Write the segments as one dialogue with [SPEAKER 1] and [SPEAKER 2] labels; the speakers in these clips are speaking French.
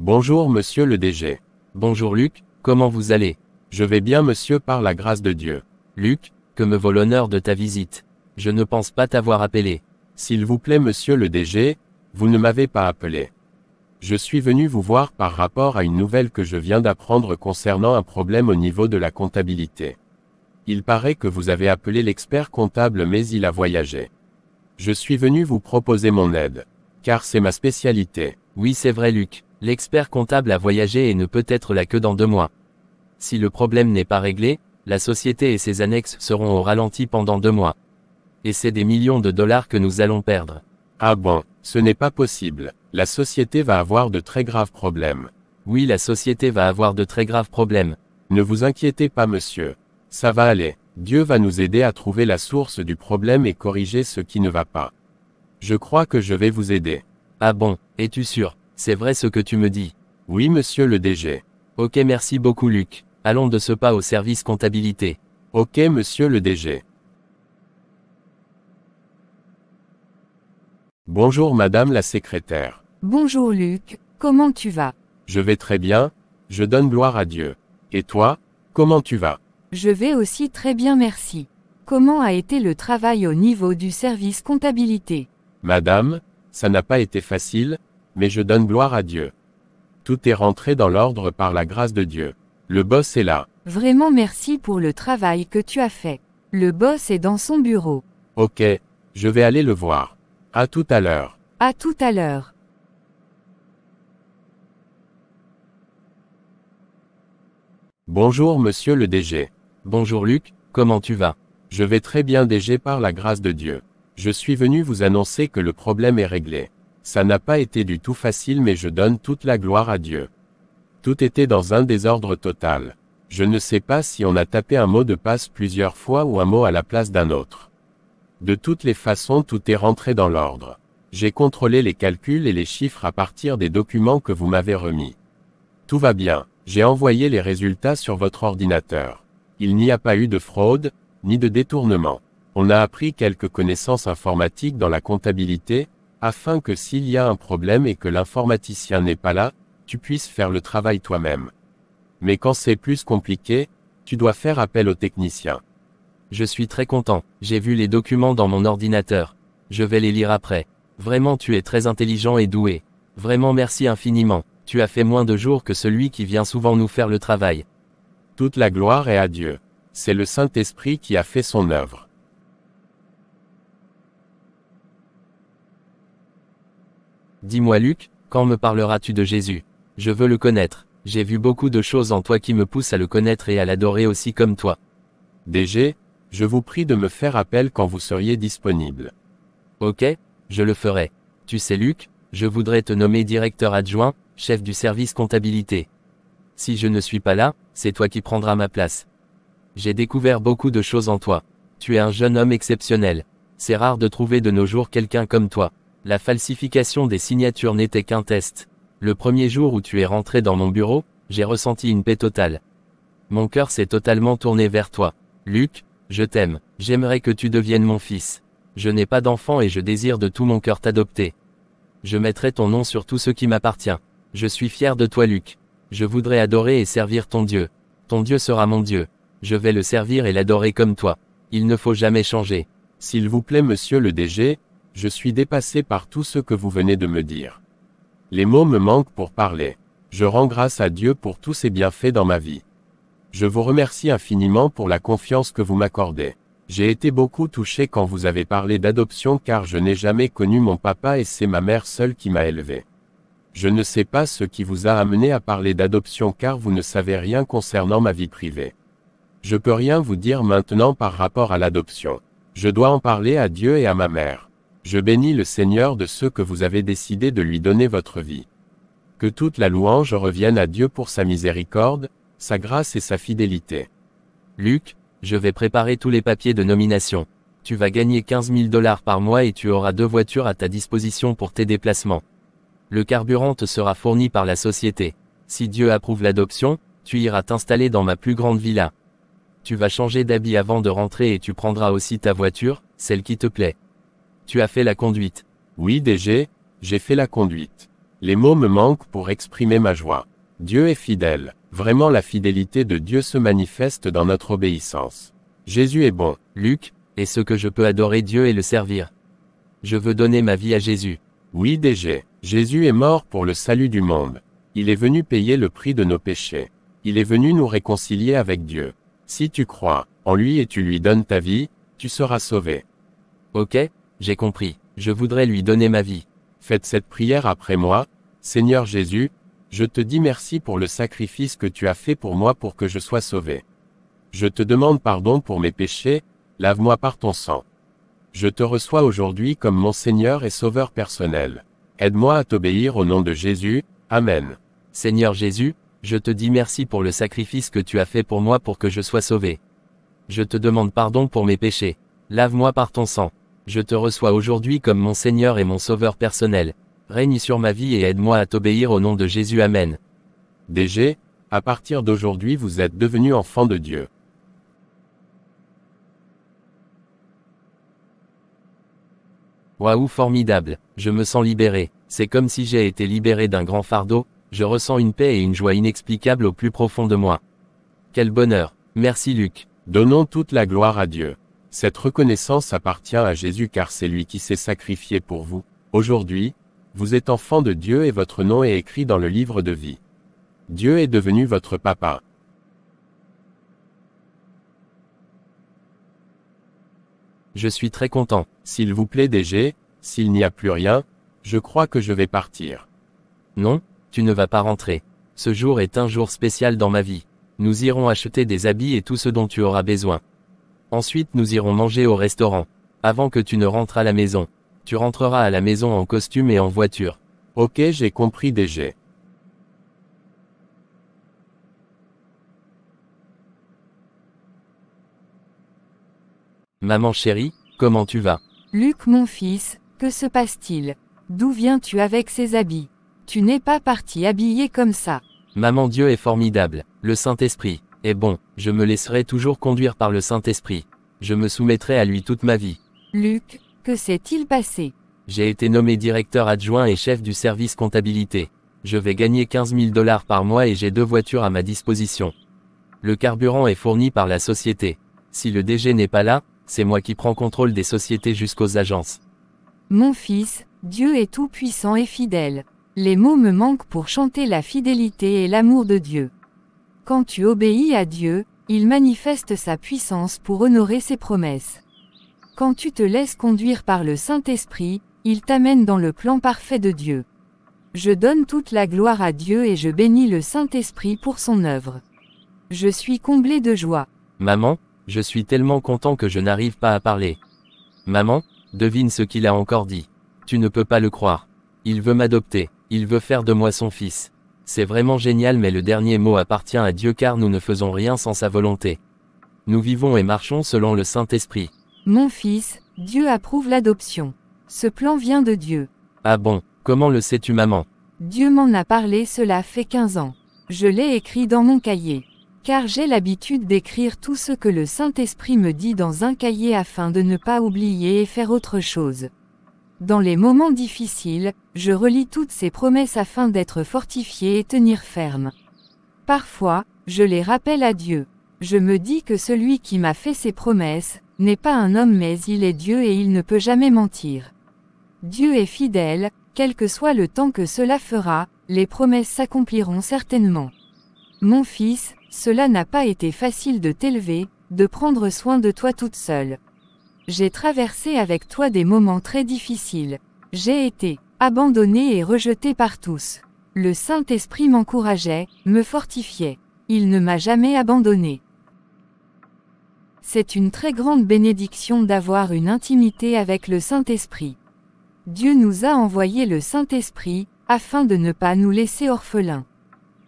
[SPEAKER 1] Bonjour monsieur le DG. Bonjour Luc, comment vous allez Je vais bien monsieur par la grâce de Dieu. Luc, que me vaut l'honneur de ta visite Je ne pense pas t'avoir appelé. S'il vous plaît monsieur le DG, vous ne m'avez pas appelé. Je suis venu
[SPEAKER 2] vous voir par rapport à une nouvelle que je viens d'apprendre concernant un problème au niveau de la comptabilité. Il paraît que vous avez appelé l'expert comptable mais il a voyagé.
[SPEAKER 1] Je suis venu vous proposer mon aide. Car c'est ma spécialité. Oui c'est vrai Luc. L'expert comptable a voyagé et ne peut être là que dans deux mois. Si le problème n'est pas réglé, la société et ses annexes seront au ralenti pendant deux mois. Et c'est des millions de dollars que nous allons perdre. Ah bon, ce n'est pas possible. La société va avoir de très graves
[SPEAKER 2] problèmes. Oui, la société va avoir de très graves problèmes. Ne vous inquiétez pas, monsieur. Ça va aller. Dieu va nous aider à trouver la source du problème et corriger ce qui ne va pas.
[SPEAKER 1] Je crois que je vais vous aider. Ah bon, es-tu sûr c'est vrai ce que tu me dis. Oui, monsieur le DG. Ok, merci beaucoup, Luc. Allons de ce pas au service comptabilité. Ok, monsieur le DG.
[SPEAKER 2] Bonjour, madame la secrétaire.
[SPEAKER 3] Bonjour, Luc. Comment tu vas
[SPEAKER 2] Je vais très bien. Je donne gloire à Dieu. Et toi, comment tu vas
[SPEAKER 3] Je vais aussi très bien, merci. Comment a été le travail au niveau du service comptabilité
[SPEAKER 2] Madame, ça n'a pas été facile, mais je donne gloire à Dieu. Tout est rentré dans l'ordre par la grâce de Dieu. Le boss est là.
[SPEAKER 3] Vraiment merci pour le travail que tu as fait. Le boss est dans son bureau.
[SPEAKER 2] Ok, je vais aller le voir. À tout à l'heure.
[SPEAKER 3] À tout à l'heure.
[SPEAKER 2] Bonjour monsieur le DG. Bonjour Luc, comment tu vas Je vais très bien DG par la grâce de Dieu. Je suis venu vous annoncer que le problème est réglé. Ça n'a pas été du tout facile mais je donne toute la gloire à Dieu. Tout était dans un désordre total. Je ne sais pas si on a tapé un mot de passe plusieurs fois ou un mot à la place d'un autre. De toutes les façons tout est rentré dans l'ordre. J'ai contrôlé les calculs et les chiffres à partir des documents que vous m'avez remis. Tout va bien, j'ai envoyé les résultats sur votre ordinateur. Il n'y a pas eu de fraude, ni de détournement. On a appris quelques connaissances informatiques dans la comptabilité, afin que s'il y a un problème et que l'informaticien n'est pas là, tu puisses faire le travail toi-même. Mais quand c'est plus compliqué, tu dois faire appel
[SPEAKER 1] au technicien. Je suis très content, j'ai vu les documents dans mon ordinateur. Je vais les lire après. Vraiment tu es très intelligent et doué. Vraiment merci infiniment, tu as fait moins de jours que celui qui vient souvent nous faire le travail. Toute la gloire est à Dieu. C'est le Saint-Esprit qui a fait son œuvre. Dis-moi Luc, quand me parleras-tu de Jésus Je veux le connaître. J'ai vu beaucoup de choses en toi qui me poussent à le connaître et à l'adorer aussi comme toi. DG, je vous prie de me faire appel quand vous seriez disponible. Ok, je le ferai. Tu sais Luc, je voudrais te nommer directeur adjoint, chef du service comptabilité. Si je ne suis pas là, c'est toi qui prendras ma place. J'ai découvert beaucoup de choses en toi. Tu es un jeune homme exceptionnel. C'est rare de trouver de nos jours quelqu'un comme toi. La falsification des signatures n'était qu'un test. Le premier jour où tu es rentré dans mon bureau, j'ai ressenti une paix totale. Mon cœur s'est totalement tourné vers toi. Luc, je t'aime, j'aimerais que tu deviennes mon fils. Je n'ai pas d'enfant et je désire de tout mon cœur t'adopter. Je mettrai ton nom sur tout ce qui m'appartient. Je suis fier de toi Luc. Je voudrais adorer et servir ton Dieu. Ton Dieu sera mon Dieu. Je vais le servir et l'adorer comme toi. Il ne faut jamais changer. S'il vous plaît monsieur le DG,
[SPEAKER 2] je suis dépassé par tout ce que vous venez de me dire. Les mots me manquent pour parler. Je rends grâce à Dieu pour tous ses bienfaits dans ma vie. Je vous remercie infiniment pour la confiance que vous m'accordez. J'ai été beaucoup touché quand vous avez parlé d'adoption car je n'ai jamais connu mon papa et c'est ma mère seule qui m'a élevé. Je ne sais pas ce qui vous a amené à parler d'adoption car vous ne savez rien concernant ma vie privée. Je peux rien vous dire maintenant par rapport à l'adoption. Je dois en parler à Dieu et à ma mère. Je bénis le Seigneur de ceux que vous avez décidé de lui donner votre vie. Que toute la
[SPEAKER 1] louange revienne à Dieu pour sa miséricorde, sa grâce et sa fidélité. Luc, je vais préparer tous les papiers de nomination. Tu vas gagner 15 000 dollars par mois et tu auras deux voitures à ta disposition pour tes déplacements. Le carburant te sera fourni par la société. Si Dieu approuve l'adoption, tu iras t'installer dans ma plus grande villa. Tu vas changer d'habit avant de rentrer et tu prendras aussi ta voiture, celle qui te plaît. Tu as fait la conduite. Oui DG, j'ai fait la conduite. Les mots me manquent pour exprimer
[SPEAKER 2] ma joie. Dieu est fidèle. Vraiment la fidélité de Dieu se manifeste dans notre
[SPEAKER 1] obéissance. Jésus est bon, Luc, et ce que je peux adorer Dieu et le servir. Je veux donner ma vie à Jésus. Oui DG, Jésus est mort pour le salut du monde.
[SPEAKER 2] Il est venu payer le prix de nos péchés. Il est venu nous réconcilier avec Dieu. Si tu crois en lui et tu lui donnes ta vie, tu seras sauvé. Ok j'ai compris, je voudrais lui donner ma vie. Faites cette prière après moi, Seigneur Jésus, je te dis merci pour le sacrifice que tu as fait pour moi pour que je sois sauvé. Je te demande pardon pour mes péchés, lave-moi par ton sang. Je te reçois aujourd'hui comme
[SPEAKER 1] mon Seigneur et Sauveur personnel. Aide-moi à t'obéir au nom de Jésus, Amen. Seigneur Jésus, je te dis merci pour le sacrifice que tu as fait pour moi pour que je sois sauvé. Je te demande pardon pour mes péchés. Lave-moi par ton sang. Je te reçois aujourd'hui comme mon Seigneur et mon Sauveur personnel. Règne sur ma vie et aide-moi à t'obéir au nom de Jésus. Amen. DG, à partir d'aujourd'hui vous êtes devenu enfant de Dieu. Waouh formidable, je me sens libéré, c'est comme si j'ai été libéré d'un grand fardeau, je ressens une paix et une joie inexplicables au plus profond de moi. Quel bonheur, merci Luc.
[SPEAKER 2] Donnons toute la gloire à Dieu. Cette reconnaissance appartient à Jésus car c'est lui qui s'est sacrifié pour vous. Aujourd'hui, vous êtes enfant de Dieu et votre nom est écrit dans le livre de vie. Dieu est devenu votre papa.
[SPEAKER 1] Je suis très content. S'il vous plaît DG, s'il n'y a plus rien, je crois que je vais partir. Non, tu ne vas pas rentrer. Ce jour est un jour spécial dans ma vie. Nous irons acheter des habits et tout ce dont tu auras besoin. Ensuite nous irons manger au restaurant. Avant que tu ne rentres à la maison. Tu rentreras à la maison en costume et en voiture. Ok j'ai compris DG. Maman chérie, comment tu vas
[SPEAKER 3] Luc mon fils, que se passe-t-il D'où viens-tu avec ces habits Tu n'es pas parti habillé comme ça.
[SPEAKER 1] Maman Dieu est formidable, le Saint-Esprit. Et eh bon, je me laisserai toujours conduire par le Saint-Esprit. Je me soumettrai à lui toute ma vie.
[SPEAKER 3] Luc, que s'est-il passé
[SPEAKER 1] J'ai été nommé directeur adjoint et chef du service comptabilité. Je vais gagner 15 000 dollars par mois et j'ai deux voitures à ma disposition. Le carburant est fourni par la société. Si le DG n'est pas là, c'est moi qui prends contrôle des sociétés jusqu'aux agences.
[SPEAKER 3] Mon fils, Dieu est tout-puissant et fidèle. Les mots me manquent pour chanter la fidélité et l'amour de Dieu. Quand tu obéis à Dieu, il manifeste sa puissance pour honorer ses promesses. Quand tu te laisses conduire par le Saint-Esprit, il t'amène dans le plan parfait de Dieu. Je donne toute la gloire à Dieu et je bénis le Saint-Esprit pour son œuvre. Je suis comblé de joie.
[SPEAKER 1] Maman, je suis tellement content que je n'arrive pas à parler. Maman, devine ce qu'il a encore dit. Tu ne peux pas le croire. Il veut m'adopter, il veut faire de moi son fils. C'est vraiment génial mais le dernier mot appartient à Dieu car nous ne faisons rien sans sa volonté. Nous vivons et marchons selon le Saint-Esprit.
[SPEAKER 3] Mon fils, Dieu approuve l'adoption. Ce plan vient de Dieu.
[SPEAKER 1] Ah bon, comment le sais-tu maman
[SPEAKER 3] Dieu m'en a parlé cela fait 15 ans. Je l'ai écrit dans mon cahier. Car j'ai l'habitude d'écrire tout ce que le Saint-Esprit me dit dans un cahier afin de ne pas oublier et faire autre chose. Dans les moments difficiles, je relis toutes ces promesses afin d'être fortifié et tenir ferme. Parfois, je les rappelle à Dieu. Je me dis que celui qui m'a fait ces promesses, n'est pas un homme mais il est Dieu et il ne peut jamais mentir. Dieu est fidèle, quel que soit le temps que cela fera, les promesses s'accompliront certainement. Mon fils, cela n'a pas été facile de t'élever, de prendre soin de toi toute seule. J'ai traversé avec toi des moments très difficiles. J'ai été abandonné et rejeté par tous. Le Saint-Esprit m'encourageait, me fortifiait. Il ne m'a jamais abandonné. C'est une très grande bénédiction d'avoir une intimité avec le Saint-Esprit. Dieu nous a envoyé le Saint-Esprit, afin de ne pas nous laisser orphelins.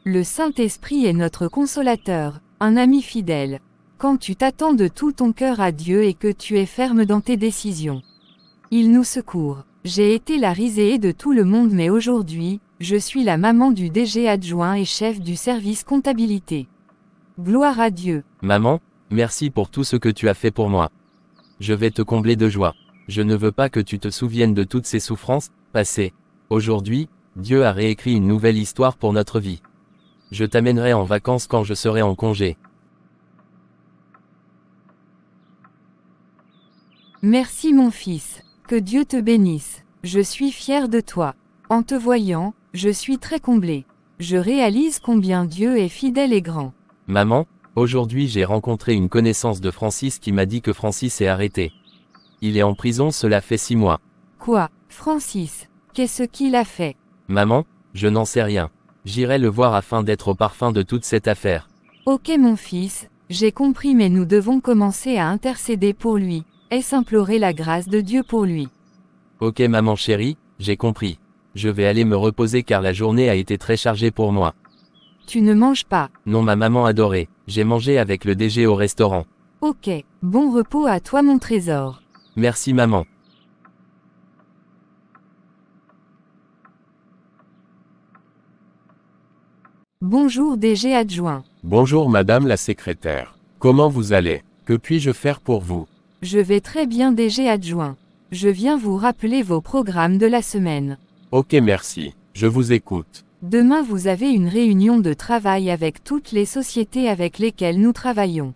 [SPEAKER 3] Le Saint-Esprit est notre consolateur, un ami fidèle quand tu t'attends de tout ton cœur à Dieu et que tu es ferme dans tes décisions. Il nous secourt. J'ai été la risée de tout le monde mais aujourd'hui, je suis la maman du DG adjoint et chef du service comptabilité. Gloire à Dieu.
[SPEAKER 1] Maman, merci pour tout ce que tu as fait pour moi. Je vais te combler de joie. Je ne veux pas que tu te souviennes de toutes ces souffrances passées. Aujourd'hui, Dieu a réécrit une nouvelle histoire pour notre vie. Je t'amènerai en vacances quand je serai en congé.
[SPEAKER 3] Merci mon fils, que Dieu te bénisse. Je suis fier de toi. En te voyant, je suis très comblé. Je réalise combien Dieu est fidèle et grand.
[SPEAKER 1] Maman, aujourd'hui j'ai rencontré une connaissance de Francis qui m'a dit que Francis est arrêté. Il est en prison, cela fait six mois.
[SPEAKER 3] Quoi, Francis Qu'est-ce qu'il a fait
[SPEAKER 1] Maman, je n'en sais rien. J'irai le voir afin d'être au parfum de toute cette affaire.
[SPEAKER 3] Ok mon fils, j'ai compris mais nous devons commencer à intercéder pour lui. Est-ce implorer la grâce de Dieu pour lui
[SPEAKER 1] Ok maman chérie, j'ai compris. Je vais aller me reposer car la journée a été très chargée pour moi.
[SPEAKER 3] Tu ne manges pas
[SPEAKER 1] Non ma maman adorée, j'ai mangé avec le DG au restaurant.
[SPEAKER 3] Ok, bon repos à toi mon trésor.
[SPEAKER 1] Merci maman.
[SPEAKER 3] Bonjour DG adjoint.
[SPEAKER 2] Bonjour madame la secrétaire. Comment vous allez Que puis-je faire pour vous
[SPEAKER 3] je vais très bien DG adjoint. Je viens vous rappeler vos programmes de la semaine.
[SPEAKER 2] Ok merci, je vous écoute.
[SPEAKER 3] Demain vous avez une réunion de travail avec toutes les sociétés avec lesquelles nous travaillons.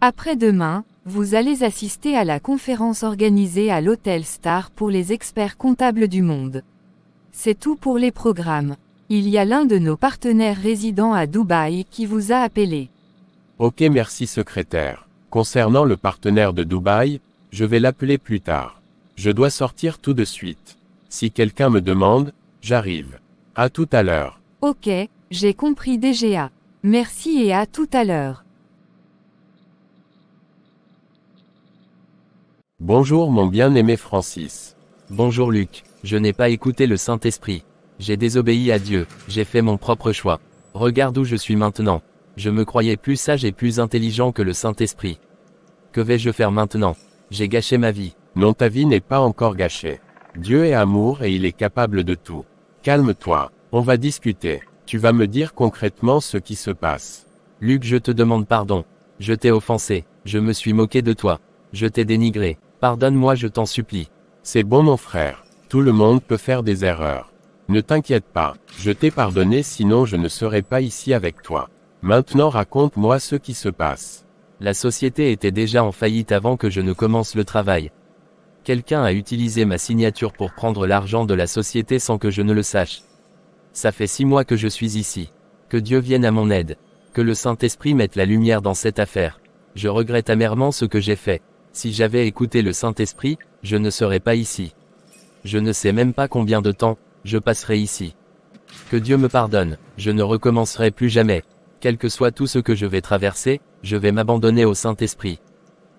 [SPEAKER 3] Après-demain, vous allez assister à la conférence organisée à l'Hôtel Star pour les experts comptables du monde. C'est tout pour les programmes. Il y a l'un de nos partenaires résidents à Dubaï qui vous a appelé.
[SPEAKER 2] Ok merci secrétaire. Concernant le partenaire de Dubaï, je vais l'appeler plus tard. Je dois sortir tout de suite. Si quelqu'un me demande, j'arrive. À tout à l'heure.
[SPEAKER 3] Ok, j'ai compris DGA. Merci et à tout à l'heure.
[SPEAKER 1] Bonjour mon bien-aimé Francis. Bonjour Luc, je n'ai pas écouté le Saint-Esprit. J'ai désobéi à Dieu, j'ai fait mon propre choix. Regarde où je suis maintenant. Je me croyais plus sage et plus intelligent que le Saint-Esprit. Que vais-je faire maintenant J'ai gâché ma vie. Non, ta vie n'est pas encore gâchée.
[SPEAKER 2] Dieu est amour et il est capable de tout. Calme-toi. On va discuter. Tu vas me
[SPEAKER 1] dire concrètement ce qui se passe. Luc, je te demande pardon. Je t'ai offensé. Je me suis moqué de toi. Je t'ai dénigré. Pardonne-moi, je t'en supplie. C'est bon, mon frère.
[SPEAKER 2] Tout le monde peut faire des erreurs. Ne t'inquiète pas, je t'ai pardonné sinon je ne
[SPEAKER 1] serais pas ici avec toi. Maintenant raconte-moi ce qui se passe. La société était déjà en faillite avant que je ne commence le travail. Quelqu'un a utilisé ma signature pour prendre l'argent de la société sans que je ne le sache. Ça fait six mois que je suis ici. Que Dieu vienne à mon aide. Que le Saint-Esprit mette la lumière dans cette affaire. Je regrette amèrement ce que j'ai fait. Si j'avais écouté le Saint-Esprit, je ne serais pas ici. Je ne sais même pas combien de temps, je passerai ici. Que Dieu me pardonne, je ne recommencerai plus jamais quel que soit tout ce que je vais traverser, je vais m'abandonner au Saint-Esprit.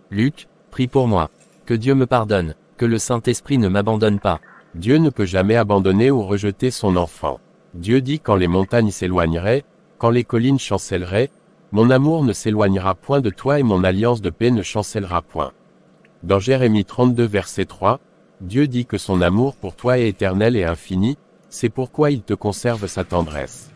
[SPEAKER 1] Luc, prie pour moi. Que Dieu me pardonne, que le Saint-Esprit ne m'abandonne
[SPEAKER 2] pas. Dieu ne peut jamais abandonner ou rejeter son enfant. Dieu dit quand les montagnes s'éloigneraient, quand les collines chancelleraient, mon amour ne s'éloignera point de toi et mon alliance de paix ne chancellera point. Dans Jérémie 32 verset 3, Dieu dit que son amour pour toi est éternel et infini, c'est pourquoi il te conserve sa tendresse.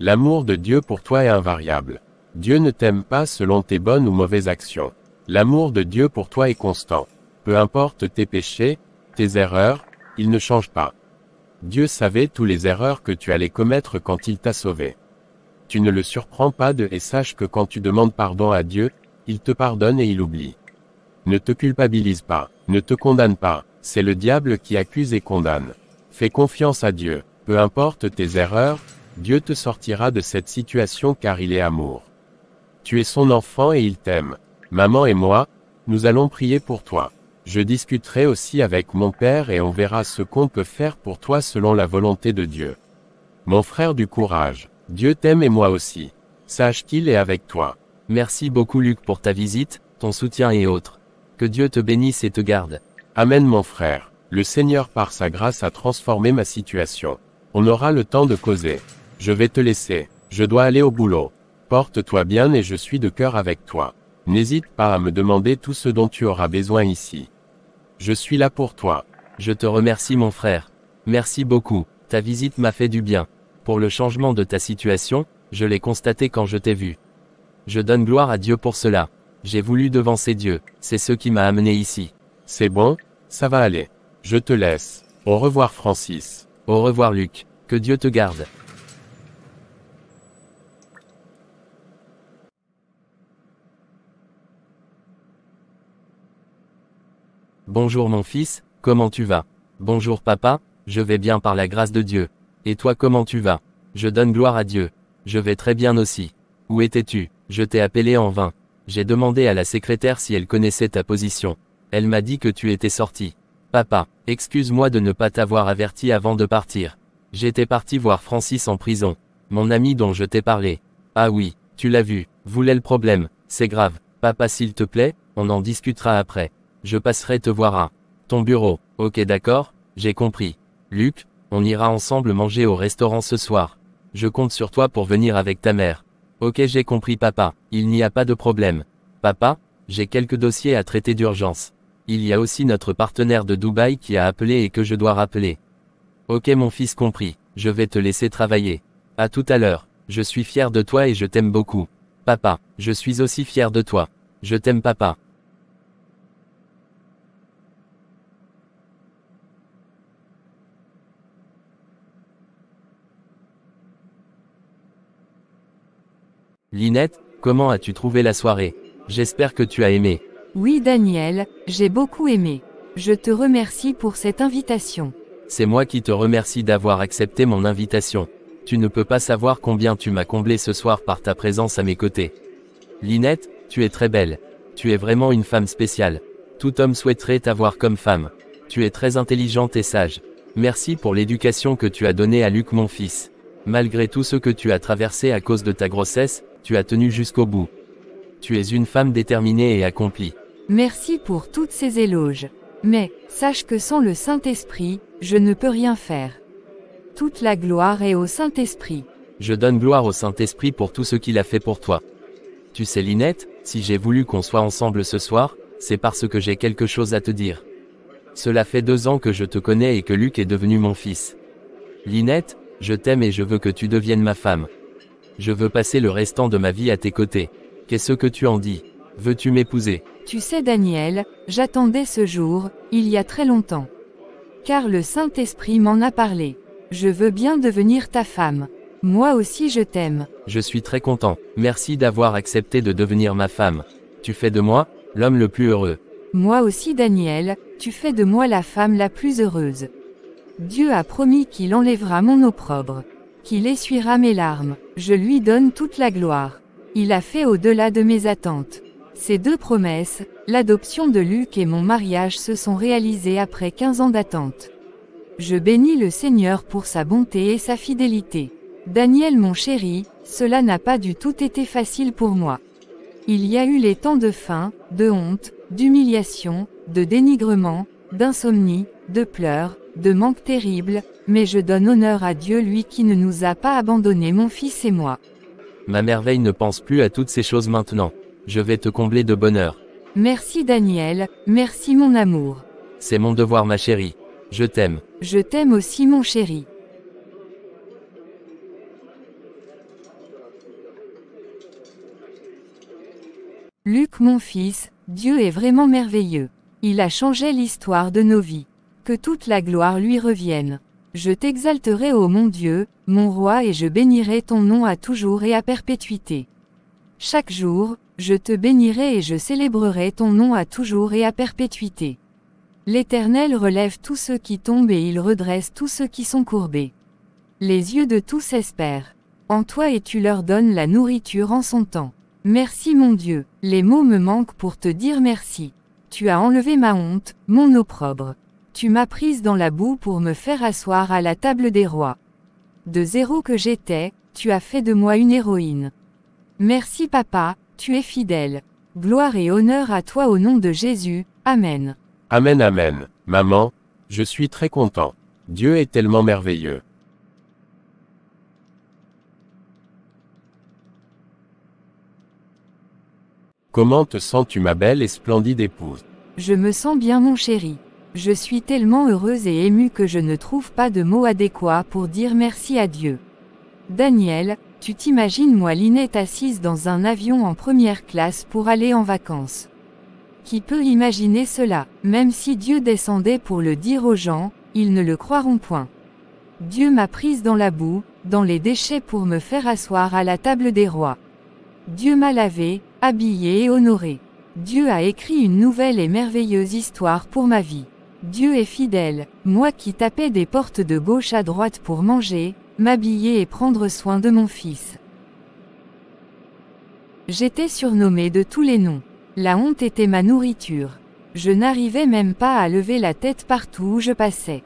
[SPEAKER 2] L'amour de Dieu pour toi est invariable. Dieu ne t'aime pas selon tes bonnes ou mauvaises actions. L'amour de Dieu pour toi est constant. Peu importe tes péchés, tes erreurs, il ne change pas. Dieu savait tous les erreurs que tu allais commettre quand il t'a sauvé. Tu ne le surprends pas de et sache que quand tu demandes pardon à Dieu, il te pardonne et il oublie. Ne te culpabilise pas, ne te condamne pas, c'est le diable qui accuse et condamne. Fais confiance à Dieu, peu importe tes erreurs, Dieu te sortira de cette situation car il est amour. Tu es son enfant et il t'aime. Maman et moi, nous allons prier pour toi. Je discuterai aussi avec mon père et on verra ce qu'on peut faire pour toi selon la volonté de Dieu. Mon frère du courage,
[SPEAKER 1] Dieu t'aime et moi aussi. Sache qu'il est avec toi. Merci beaucoup Luc pour ta visite, ton soutien et autres. Que Dieu te bénisse et te garde. Amen mon frère. Le Seigneur
[SPEAKER 2] par sa grâce a transformé ma situation. On aura le temps de causer. Je vais te laisser. Je dois aller au boulot. Porte-toi bien et je suis de cœur avec toi. N'hésite pas
[SPEAKER 1] à me demander tout ce dont tu auras besoin ici. Je suis là pour toi. Je te remercie mon frère. Merci beaucoup. Ta visite m'a fait du bien. Pour le changement de ta situation, je l'ai constaté quand je t'ai vu. Je donne gloire à Dieu pour cela. J'ai voulu devancer Dieu, c'est ce qui m'a amené ici. C'est bon, ça va aller. Je te laisse. Au revoir Francis. Au revoir Luc. Que Dieu te garde. Bonjour mon fils, comment tu vas Bonjour papa, je vais bien par la grâce de Dieu. Et toi comment tu vas Je donne gloire à Dieu. Je vais très bien aussi. Où étais-tu Je t'ai appelé en vain. J'ai demandé à la secrétaire si elle connaissait ta position. Elle m'a dit que tu étais sorti. Papa, excuse-moi de ne pas t'avoir averti avant de partir. J'étais parti voir Francis en prison. Mon ami dont je t'ai parlé. Ah oui, tu l'as vu. Voulait le problème. C'est grave. Papa s'il te plaît, on en discutera après. Je passerai te voir à ton bureau. Ok d'accord, j'ai compris. Luc, on ira ensemble manger au restaurant ce soir. Je compte sur toi pour venir avec ta mère. Ok j'ai compris papa, il n'y a pas de problème. Papa, j'ai quelques dossiers à traiter d'urgence. Il y a aussi notre partenaire de Dubaï qui a appelé et que je dois rappeler. Ok mon fils compris, je vais te laisser travailler. À tout à l'heure, je suis fier de toi et je t'aime beaucoup. Papa, je suis aussi fier de toi. Je t'aime papa. Linette, comment as-tu trouvé la soirée J'espère que tu as aimé.
[SPEAKER 3] Oui Daniel, j'ai beaucoup aimé. Je te remercie pour cette invitation.
[SPEAKER 1] C'est moi qui te remercie d'avoir accepté mon invitation. Tu ne peux pas savoir combien tu m'as comblé ce soir par ta présence à mes côtés. Linette, tu es très belle. Tu es vraiment une femme spéciale. Tout homme souhaiterait t'avoir comme femme. Tu es très intelligente et sage. Merci pour l'éducation que tu as donnée à Luc mon fils. Malgré tout ce que tu as traversé à cause de ta grossesse, tu as tenu jusqu'au bout. Tu es une femme déterminée et accomplie.
[SPEAKER 3] Merci pour toutes ces éloges. Mais, sache que sans le Saint-Esprit, je ne peux rien faire. Toute la gloire est au Saint-Esprit.
[SPEAKER 1] Je donne gloire au Saint-Esprit pour tout ce qu'il a fait pour toi. Tu sais Linette, si j'ai voulu qu'on soit ensemble ce soir, c'est parce que j'ai quelque chose à te dire. Cela fait deux ans que je te connais et que Luc est devenu mon fils. Linette, je t'aime et je veux que tu deviennes ma femme. Je veux passer le restant de ma vie à tes côtés. Qu'est-ce que tu en dis Veux-tu m'épouser
[SPEAKER 3] Tu sais Daniel, j'attendais ce jour, il y a très longtemps. Car le Saint-Esprit m'en a parlé. Je veux bien devenir ta femme. Moi aussi je t'aime.
[SPEAKER 1] Je suis très content. Merci d'avoir accepté de devenir ma femme. Tu fais de moi l'homme le plus heureux.
[SPEAKER 3] Moi aussi Daniel, tu fais de moi la femme la plus heureuse. Dieu a promis qu'il enlèvera mon opprobre, qu'il essuiera mes larmes, je lui donne toute la gloire. Il a fait au-delà de mes attentes. Ces deux promesses, l'adoption de Luc et mon mariage se sont réalisées après 15 ans d'attente. Je bénis le Seigneur pour sa bonté et sa fidélité. Daniel mon chéri, cela n'a pas du tout été facile pour moi. Il y a eu les temps de faim, de honte, d'humiliation, de dénigrement, d'insomnie, de pleurs, de manque terrible, mais je donne honneur à Dieu lui qui ne nous a pas abandonnés mon fils et moi.
[SPEAKER 1] Ma merveille ne pense plus à toutes ces choses maintenant. Je vais te combler de bonheur.
[SPEAKER 3] Merci Daniel, merci mon amour.
[SPEAKER 1] C'est mon devoir ma chérie. Je t'aime.
[SPEAKER 3] Je t'aime aussi mon chéri. Luc mon fils, Dieu est vraiment merveilleux. Il a changé l'histoire de nos vies. Que toute la gloire lui revienne. Je t'exalterai, ô mon Dieu, mon roi, et je bénirai ton nom à toujours et à perpétuité. Chaque jour, je te bénirai et je célébrerai ton nom à toujours et à perpétuité. L'Éternel relève tous ceux qui tombent et il redresse tous ceux qui sont courbés. Les yeux de tous espèrent. En toi et tu leur donnes la nourriture en son temps. Merci mon Dieu, les mots me manquent pour te dire merci. Tu as enlevé ma honte, mon opprobre. Tu m'as prise dans la boue pour me faire asseoir à la table des rois. De zéro que j'étais, tu as fait de moi une héroïne. Merci papa, tu es fidèle. Gloire et honneur à toi au nom de Jésus, Amen.
[SPEAKER 2] Amen, Amen. Maman, je suis très content. Dieu est tellement merveilleux. Comment te sens-tu ma belle et splendide épouse
[SPEAKER 3] Je me sens bien mon chéri. Je suis tellement heureuse et émue que je ne trouve pas de mots adéquats pour dire merci à Dieu. Daniel, tu t'imagines moi Linette assise dans un avion en première classe pour aller en vacances. Qui peut imaginer cela Même si Dieu descendait pour le dire aux gens, ils ne le croiront point. Dieu m'a prise dans la boue, dans les déchets pour me faire asseoir à la table des rois. Dieu m'a lavé, habillée et honorée. Dieu a écrit une nouvelle et merveilleuse histoire pour ma vie. Dieu est fidèle, moi qui tapais des portes de gauche à droite pour manger, m'habiller et prendre soin de mon fils. J'étais surnommé de tous les noms. La honte était ma nourriture. Je n'arrivais même pas à lever la tête partout où je passais.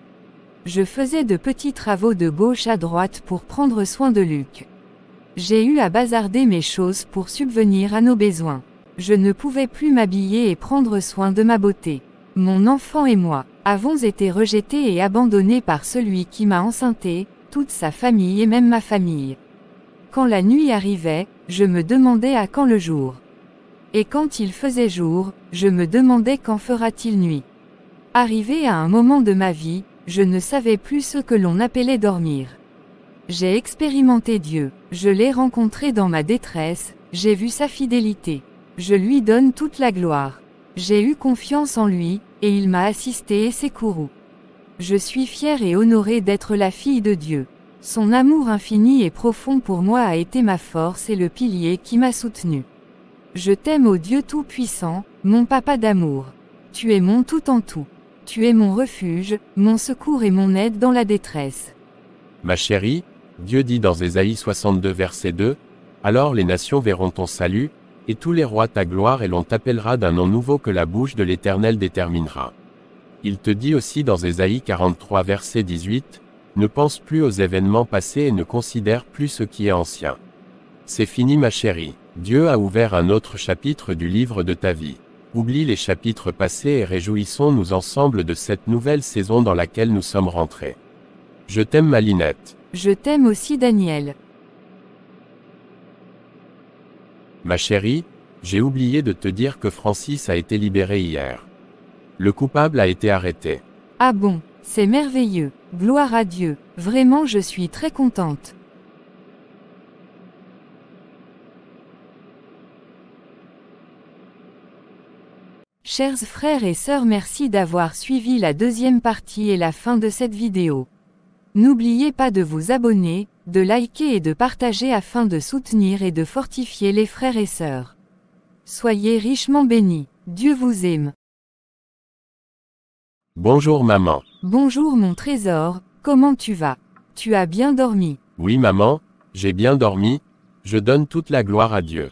[SPEAKER 3] Je faisais de petits travaux de gauche à droite pour prendre soin de Luc. J'ai eu à bazarder mes choses pour subvenir à nos besoins. Je ne pouvais plus m'habiller et prendre soin de ma beauté. Mon enfant et moi avons été rejetés et abandonnés par celui qui m'a enceinté, toute sa famille et même ma famille. Quand la nuit arrivait, je me demandais à quand le jour. Et quand il faisait jour, je me demandais quand fera-t-il nuit. Arrivé à un moment de ma vie, je ne savais plus ce que l'on appelait dormir. J'ai expérimenté Dieu, je l'ai rencontré dans ma détresse, j'ai vu sa fidélité. Je lui donne toute la gloire. J'ai eu confiance en lui, et il m'a assisté et ses couru. Je suis fière et honorée d'être la fille de Dieu. Son amour infini et profond pour moi a été ma force et le pilier qui m'a soutenue. Je t'aime ô Dieu Tout-Puissant, mon papa d'amour. Tu es mon tout en tout. Tu es mon refuge, mon secours et mon aide dans la détresse.
[SPEAKER 2] Ma chérie, Dieu dit dans Ésaïe 62 verset 2, Alors les nations verront ton salut, et tous les rois ta gloire et l'on t'appellera d'un nom nouveau que la bouche de l'Éternel déterminera. Il te dit aussi dans Ésaïe 43 verset 18, Ne pense plus aux événements passés et ne considère plus ce qui est ancien. C'est fini ma chérie, Dieu a ouvert un autre chapitre du livre de ta vie. Oublie les chapitres passés et réjouissons-nous ensemble de cette nouvelle saison dans laquelle nous sommes rentrés. Je t'aime Malinette.
[SPEAKER 3] Je t'aime aussi Daniel.
[SPEAKER 2] Ma chérie, j'ai oublié de te dire que Francis a été libéré hier. Le coupable a été arrêté.
[SPEAKER 3] Ah bon, c'est merveilleux. Gloire à Dieu. Vraiment, je suis très contente. Chers frères et sœurs, merci d'avoir suivi la deuxième partie et la fin de cette vidéo. N'oubliez pas de vous abonner, de liker et de partager afin de soutenir et de fortifier les frères et sœurs. Soyez richement bénis. Dieu vous aime.
[SPEAKER 2] Bonjour maman.
[SPEAKER 3] Bonjour mon trésor, comment tu vas Tu as bien dormi
[SPEAKER 2] Oui maman, j'ai bien dormi, je donne toute la gloire à Dieu.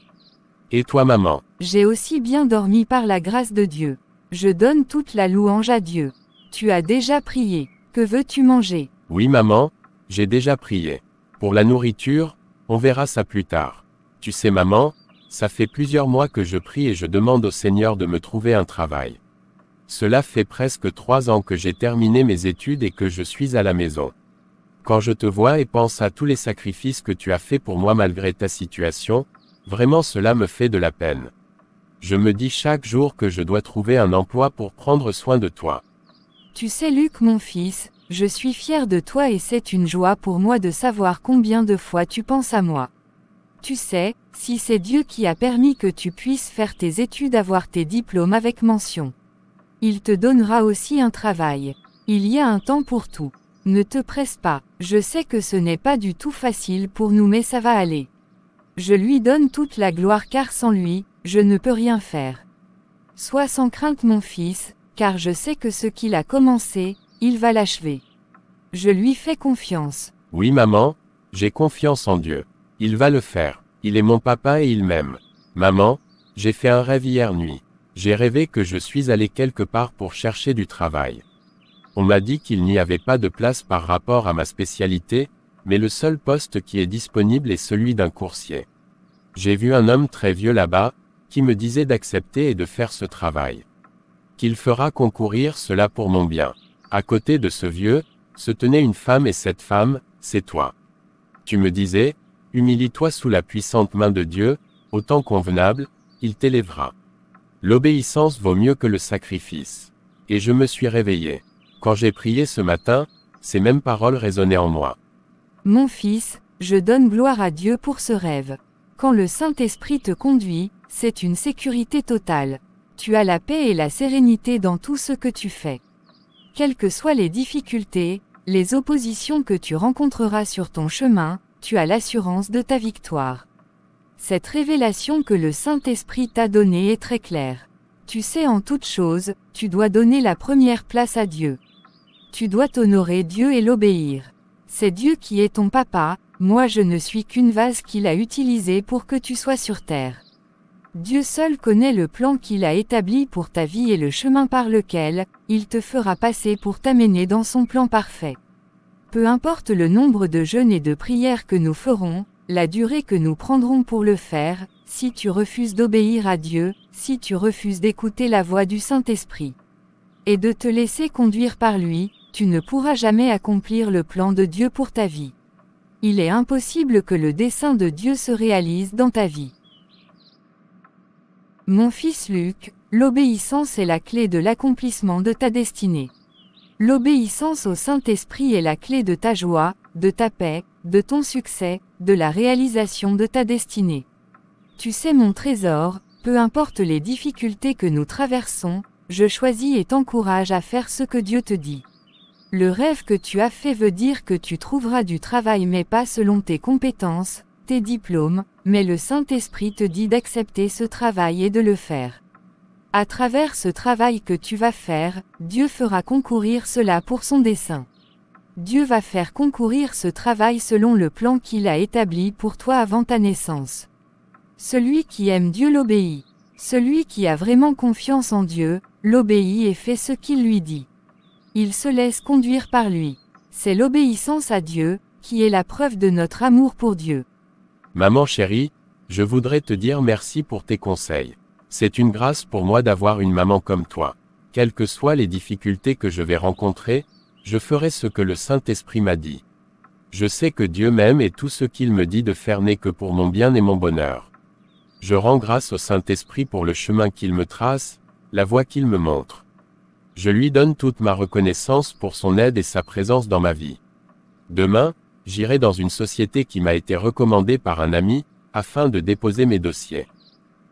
[SPEAKER 2] Et toi maman
[SPEAKER 3] J'ai aussi bien dormi par la grâce de Dieu. Je donne toute la louange à Dieu. Tu as déjà prié, que veux-tu manger
[SPEAKER 2] oui maman, j'ai déjà prié. Pour la nourriture, on verra ça plus tard. Tu sais maman, ça fait plusieurs mois que je prie et je demande au Seigneur de me trouver un travail. Cela fait presque trois ans que j'ai terminé mes études et que je suis à la maison. Quand je te vois et pense à tous les sacrifices que tu as faits pour moi malgré ta situation, vraiment cela me fait de la peine. Je me dis chaque jour que je dois trouver un emploi pour prendre soin de toi.
[SPEAKER 3] Tu sais Luc mon fils, je suis fier de toi et c'est une joie pour moi de savoir combien de fois tu penses à moi. Tu sais, si c'est Dieu qui a permis que tu puisses faire tes études, avoir tes diplômes avec mention. Il te donnera aussi un travail. Il y a un temps pour tout. Ne te presse pas, je sais que ce n'est pas du tout facile pour nous mais ça va aller. Je lui donne toute la gloire car sans lui, je ne peux rien faire. Sois sans crainte mon fils, car je sais que ce qu'il a commencé, il va l'achever. Je lui fais confiance.
[SPEAKER 2] Oui maman, j'ai confiance en Dieu. Il va le faire. Il est mon papa et il m'aime. Maman, j'ai fait un rêve hier nuit. J'ai rêvé que je suis allé quelque part pour chercher du travail. On m'a dit qu'il n'y avait pas de place par rapport à ma spécialité, mais le seul poste qui est disponible est celui d'un coursier. J'ai vu un homme très vieux là-bas, qui me disait d'accepter et de faire ce travail. Qu'il fera concourir cela pour mon bien. À côté de ce vieux, se tenait une femme et cette femme, c'est toi. Tu me disais, humilie-toi sous la puissante main de Dieu, autant convenable, il t'élèvera. L'obéissance vaut mieux que le sacrifice. Et je me suis réveillé. Quand j'ai prié ce matin, ces mêmes paroles résonnaient en moi.
[SPEAKER 3] Mon fils, je donne gloire à Dieu pour ce rêve. Quand le Saint-Esprit te conduit, c'est une sécurité totale. Tu as la paix et la sérénité dans tout ce que tu fais. Quelles que soient les difficultés, les oppositions que tu rencontreras sur ton chemin, tu as l'assurance de ta victoire. Cette révélation que le Saint-Esprit t'a donnée est très claire. Tu sais en toute chose, tu dois donner la première place à Dieu. Tu dois honorer Dieu et l'obéir. C'est Dieu qui est ton papa, moi je ne suis qu'une vase qu'il a utilisée pour que tu sois sur terre. Dieu seul connaît le plan qu'il a établi pour ta vie et le chemin par lequel il te fera passer pour t'amener dans son plan parfait. Peu importe le nombre de jeûnes et de prières que nous ferons, la durée que nous prendrons pour le faire, si tu refuses d'obéir à Dieu, si tu refuses d'écouter la voix du Saint-Esprit et de te laisser conduire par lui, tu ne pourras jamais accomplir le plan de Dieu pour ta vie. Il est impossible que le dessein de Dieu se réalise dans ta vie. Mon fils Luc, l'obéissance est la clé de l'accomplissement de ta destinée. L'obéissance au Saint-Esprit est la clé de ta joie, de ta paix, de ton succès, de la réalisation de ta destinée. Tu sais mon trésor, peu importe les difficultés que nous traversons, je choisis et t'encourage à faire ce que Dieu te dit. Le rêve que tu as fait veut dire que tu trouveras du travail mais pas selon tes compétences, tes diplômes, mais le Saint-Esprit te dit d'accepter ce travail et de le faire. À travers ce travail que tu vas faire, Dieu fera concourir cela pour son dessein. Dieu va faire concourir ce travail selon le plan qu'il a établi pour toi avant ta naissance. Celui qui aime Dieu l'obéit. Celui qui a vraiment confiance en Dieu, l'obéit et fait ce qu'il lui dit. Il se laisse conduire par lui. C'est l'obéissance à Dieu, qui est la preuve de notre amour pour Dieu.
[SPEAKER 2] Maman chérie, je voudrais te dire merci pour tes conseils. C'est une grâce pour moi d'avoir une maman comme toi. Quelles que soient les difficultés que je vais rencontrer, je ferai ce que le Saint-Esprit m'a dit. Je sais que Dieu m'aime et tout ce qu'il me dit de faire n'est que pour mon bien et mon bonheur. Je rends grâce au Saint-Esprit pour le chemin qu'il me trace, la voie qu'il me montre. Je lui donne toute ma reconnaissance pour son aide et sa présence dans ma vie. Demain, j'irai dans une société qui m'a été recommandée par un ami, afin de déposer mes dossiers.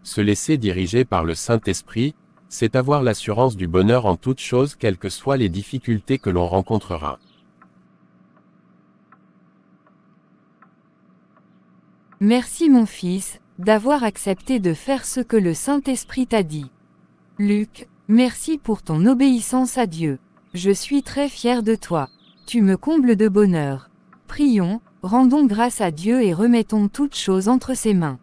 [SPEAKER 2] Se laisser diriger par le Saint-Esprit, c'est avoir l'assurance du bonheur en toutes choses quelles que soient les difficultés que l'on rencontrera.
[SPEAKER 3] Merci mon fils, d'avoir accepté de faire ce que le Saint-Esprit t'a dit. Luc, merci pour ton obéissance à Dieu. Je suis très fier de toi. Tu me combles de bonheur. Prions, rendons grâce à Dieu et remettons toutes choses entre ses mains.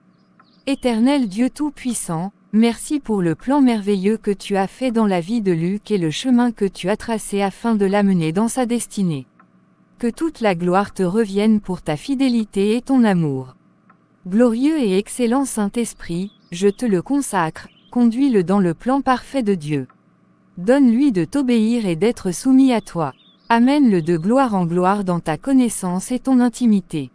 [SPEAKER 3] Éternel Dieu Tout-Puissant, merci pour le plan merveilleux que tu as fait dans la vie de Luc et le chemin que tu as tracé afin de l'amener dans sa destinée. Que toute la gloire te revienne pour ta fidélité et ton amour. Glorieux et excellent Saint-Esprit, je te le consacre, conduis-le dans le plan parfait de Dieu. Donne-lui de t'obéir et d'être soumis à toi. Amène-le de gloire en gloire dans ta connaissance et ton intimité.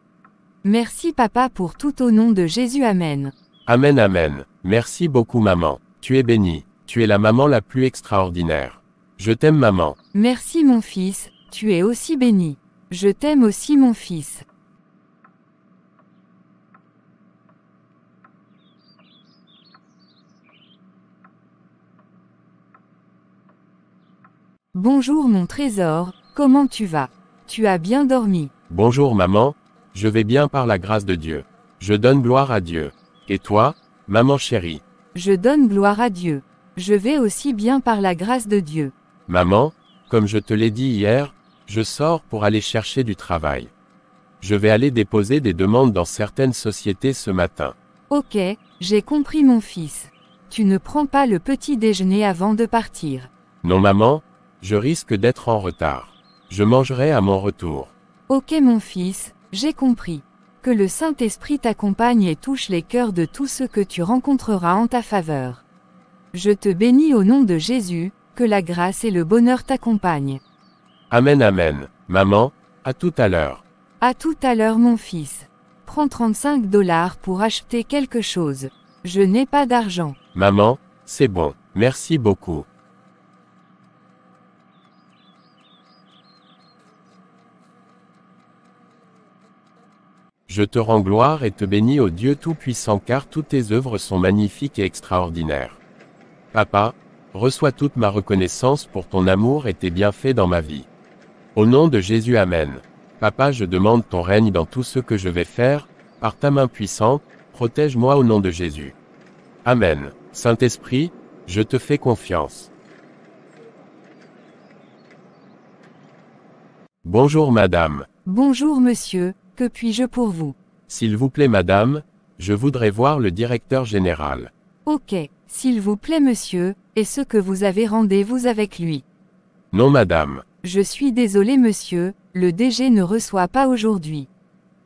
[SPEAKER 3] Merci papa pour tout au nom de Jésus. Amen.
[SPEAKER 2] Amen, amen. Merci beaucoup maman. Tu es bénie. Tu es la maman la plus extraordinaire. Je t'aime maman.
[SPEAKER 3] Merci mon fils, tu es aussi béni. Je t'aime aussi mon fils. Bonjour mon trésor, Comment tu vas Tu as bien dormi
[SPEAKER 2] Bonjour maman, je vais bien par la grâce de Dieu. Je donne gloire à Dieu. Et toi, maman chérie
[SPEAKER 3] Je donne gloire à Dieu. Je vais aussi bien par la grâce de Dieu.
[SPEAKER 2] Maman, comme je te l'ai dit hier, je sors pour aller chercher du travail. Je vais aller déposer des demandes dans certaines sociétés ce matin.
[SPEAKER 3] Ok, j'ai compris mon fils. Tu ne prends pas le petit déjeuner avant de partir.
[SPEAKER 2] Non maman, je risque d'être en retard. Je mangerai à mon retour.
[SPEAKER 3] Ok mon fils, j'ai compris. Que le Saint-Esprit t'accompagne et touche les cœurs de tous ceux que tu rencontreras en ta faveur. Je te bénis au nom de Jésus, que la grâce et le bonheur t'accompagnent.
[SPEAKER 2] Amen, amen. Maman, à tout à l'heure.
[SPEAKER 3] À tout à l'heure mon fils. Prends 35 dollars pour acheter quelque chose. Je n'ai pas d'argent.
[SPEAKER 2] Maman, c'est bon. Merci beaucoup. Je te rends gloire et te bénis au Dieu Tout-Puissant car toutes tes œuvres sont magnifiques et extraordinaires. Papa, reçois toute ma reconnaissance pour ton amour et tes bienfaits dans ma vie. Au nom de Jésus Amen. Papa, je demande ton règne dans tout ce que je vais faire, par ta main puissante, protège-moi au nom de Jésus. Amen. Saint-Esprit, je te fais confiance. Bonjour madame.
[SPEAKER 3] Bonjour monsieur. Que puis-je pour vous
[SPEAKER 2] S'il vous plaît, madame, je voudrais voir le directeur général.
[SPEAKER 3] Ok, s'il vous plaît, monsieur, est-ce que vous avez rendez-vous avec lui
[SPEAKER 2] Non, madame.
[SPEAKER 3] Je suis désolé, monsieur, le DG ne reçoit pas aujourd'hui.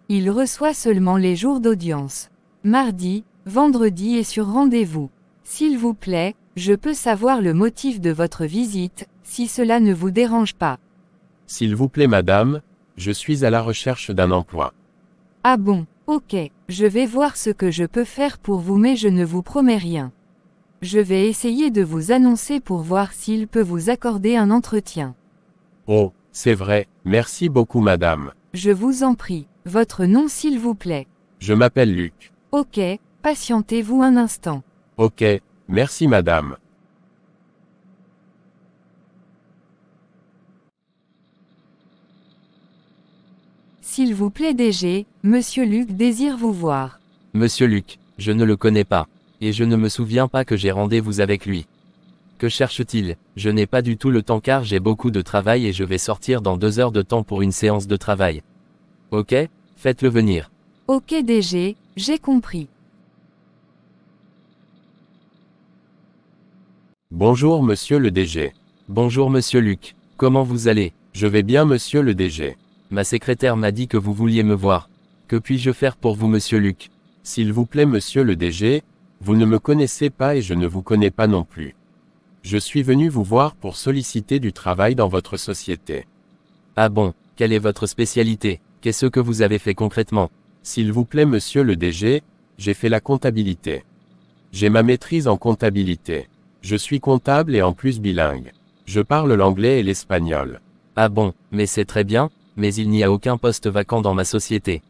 [SPEAKER 3] Il reçoit seulement les jours d'audience. Mardi, vendredi et sur rendez-vous. S'il vous plaît, je peux savoir le motif de votre visite, si cela ne vous dérange pas.
[SPEAKER 1] S'il vous plaît,
[SPEAKER 2] madame, je suis à la recherche d'un emploi.
[SPEAKER 3] Ah bon, ok, je vais voir ce que je peux faire pour vous mais je ne vous promets rien. Je vais essayer de vous annoncer pour voir s'il peut vous accorder un entretien.
[SPEAKER 2] Oh, c'est vrai, merci beaucoup madame.
[SPEAKER 3] Je vous en prie, votre nom s'il vous plaît.
[SPEAKER 2] Je m'appelle Luc.
[SPEAKER 3] Ok, patientez-vous un instant.
[SPEAKER 2] Ok, merci madame.
[SPEAKER 3] S'il vous plaît DG, Monsieur Luc désire vous voir.
[SPEAKER 1] Monsieur Luc, je ne le connais pas. Et je ne me souviens pas que j'ai rendez-vous avec lui. Que cherche-t-il Je n'ai pas du tout le temps car j'ai beaucoup de travail et je vais sortir dans deux heures de temps pour une séance de travail. Ok Faites-le venir.
[SPEAKER 3] Ok DG, j'ai compris.
[SPEAKER 1] Bonjour monsieur le DG. Bonjour monsieur Luc. Comment vous allez Je vais bien monsieur le DG. Ma secrétaire m'a dit que vous vouliez me voir. Que puis-je faire pour vous, monsieur Luc S'il vous plaît, monsieur le DG, vous ne me connaissez pas et je ne vous connais pas non plus. Je suis venu vous voir pour solliciter du travail dans votre société. Ah bon, quelle est votre spécialité Qu'est-ce que vous avez fait concrètement S'il vous plaît, monsieur le DG, j'ai fait la comptabilité. J'ai ma maîtrise en comptabilité. Je suis comptable et en plus bilingue. Je parle l'anglais et l'espagnol. Ah bon, mais c'est très bien, mais il n'y a aucun poste vacant dans ma société.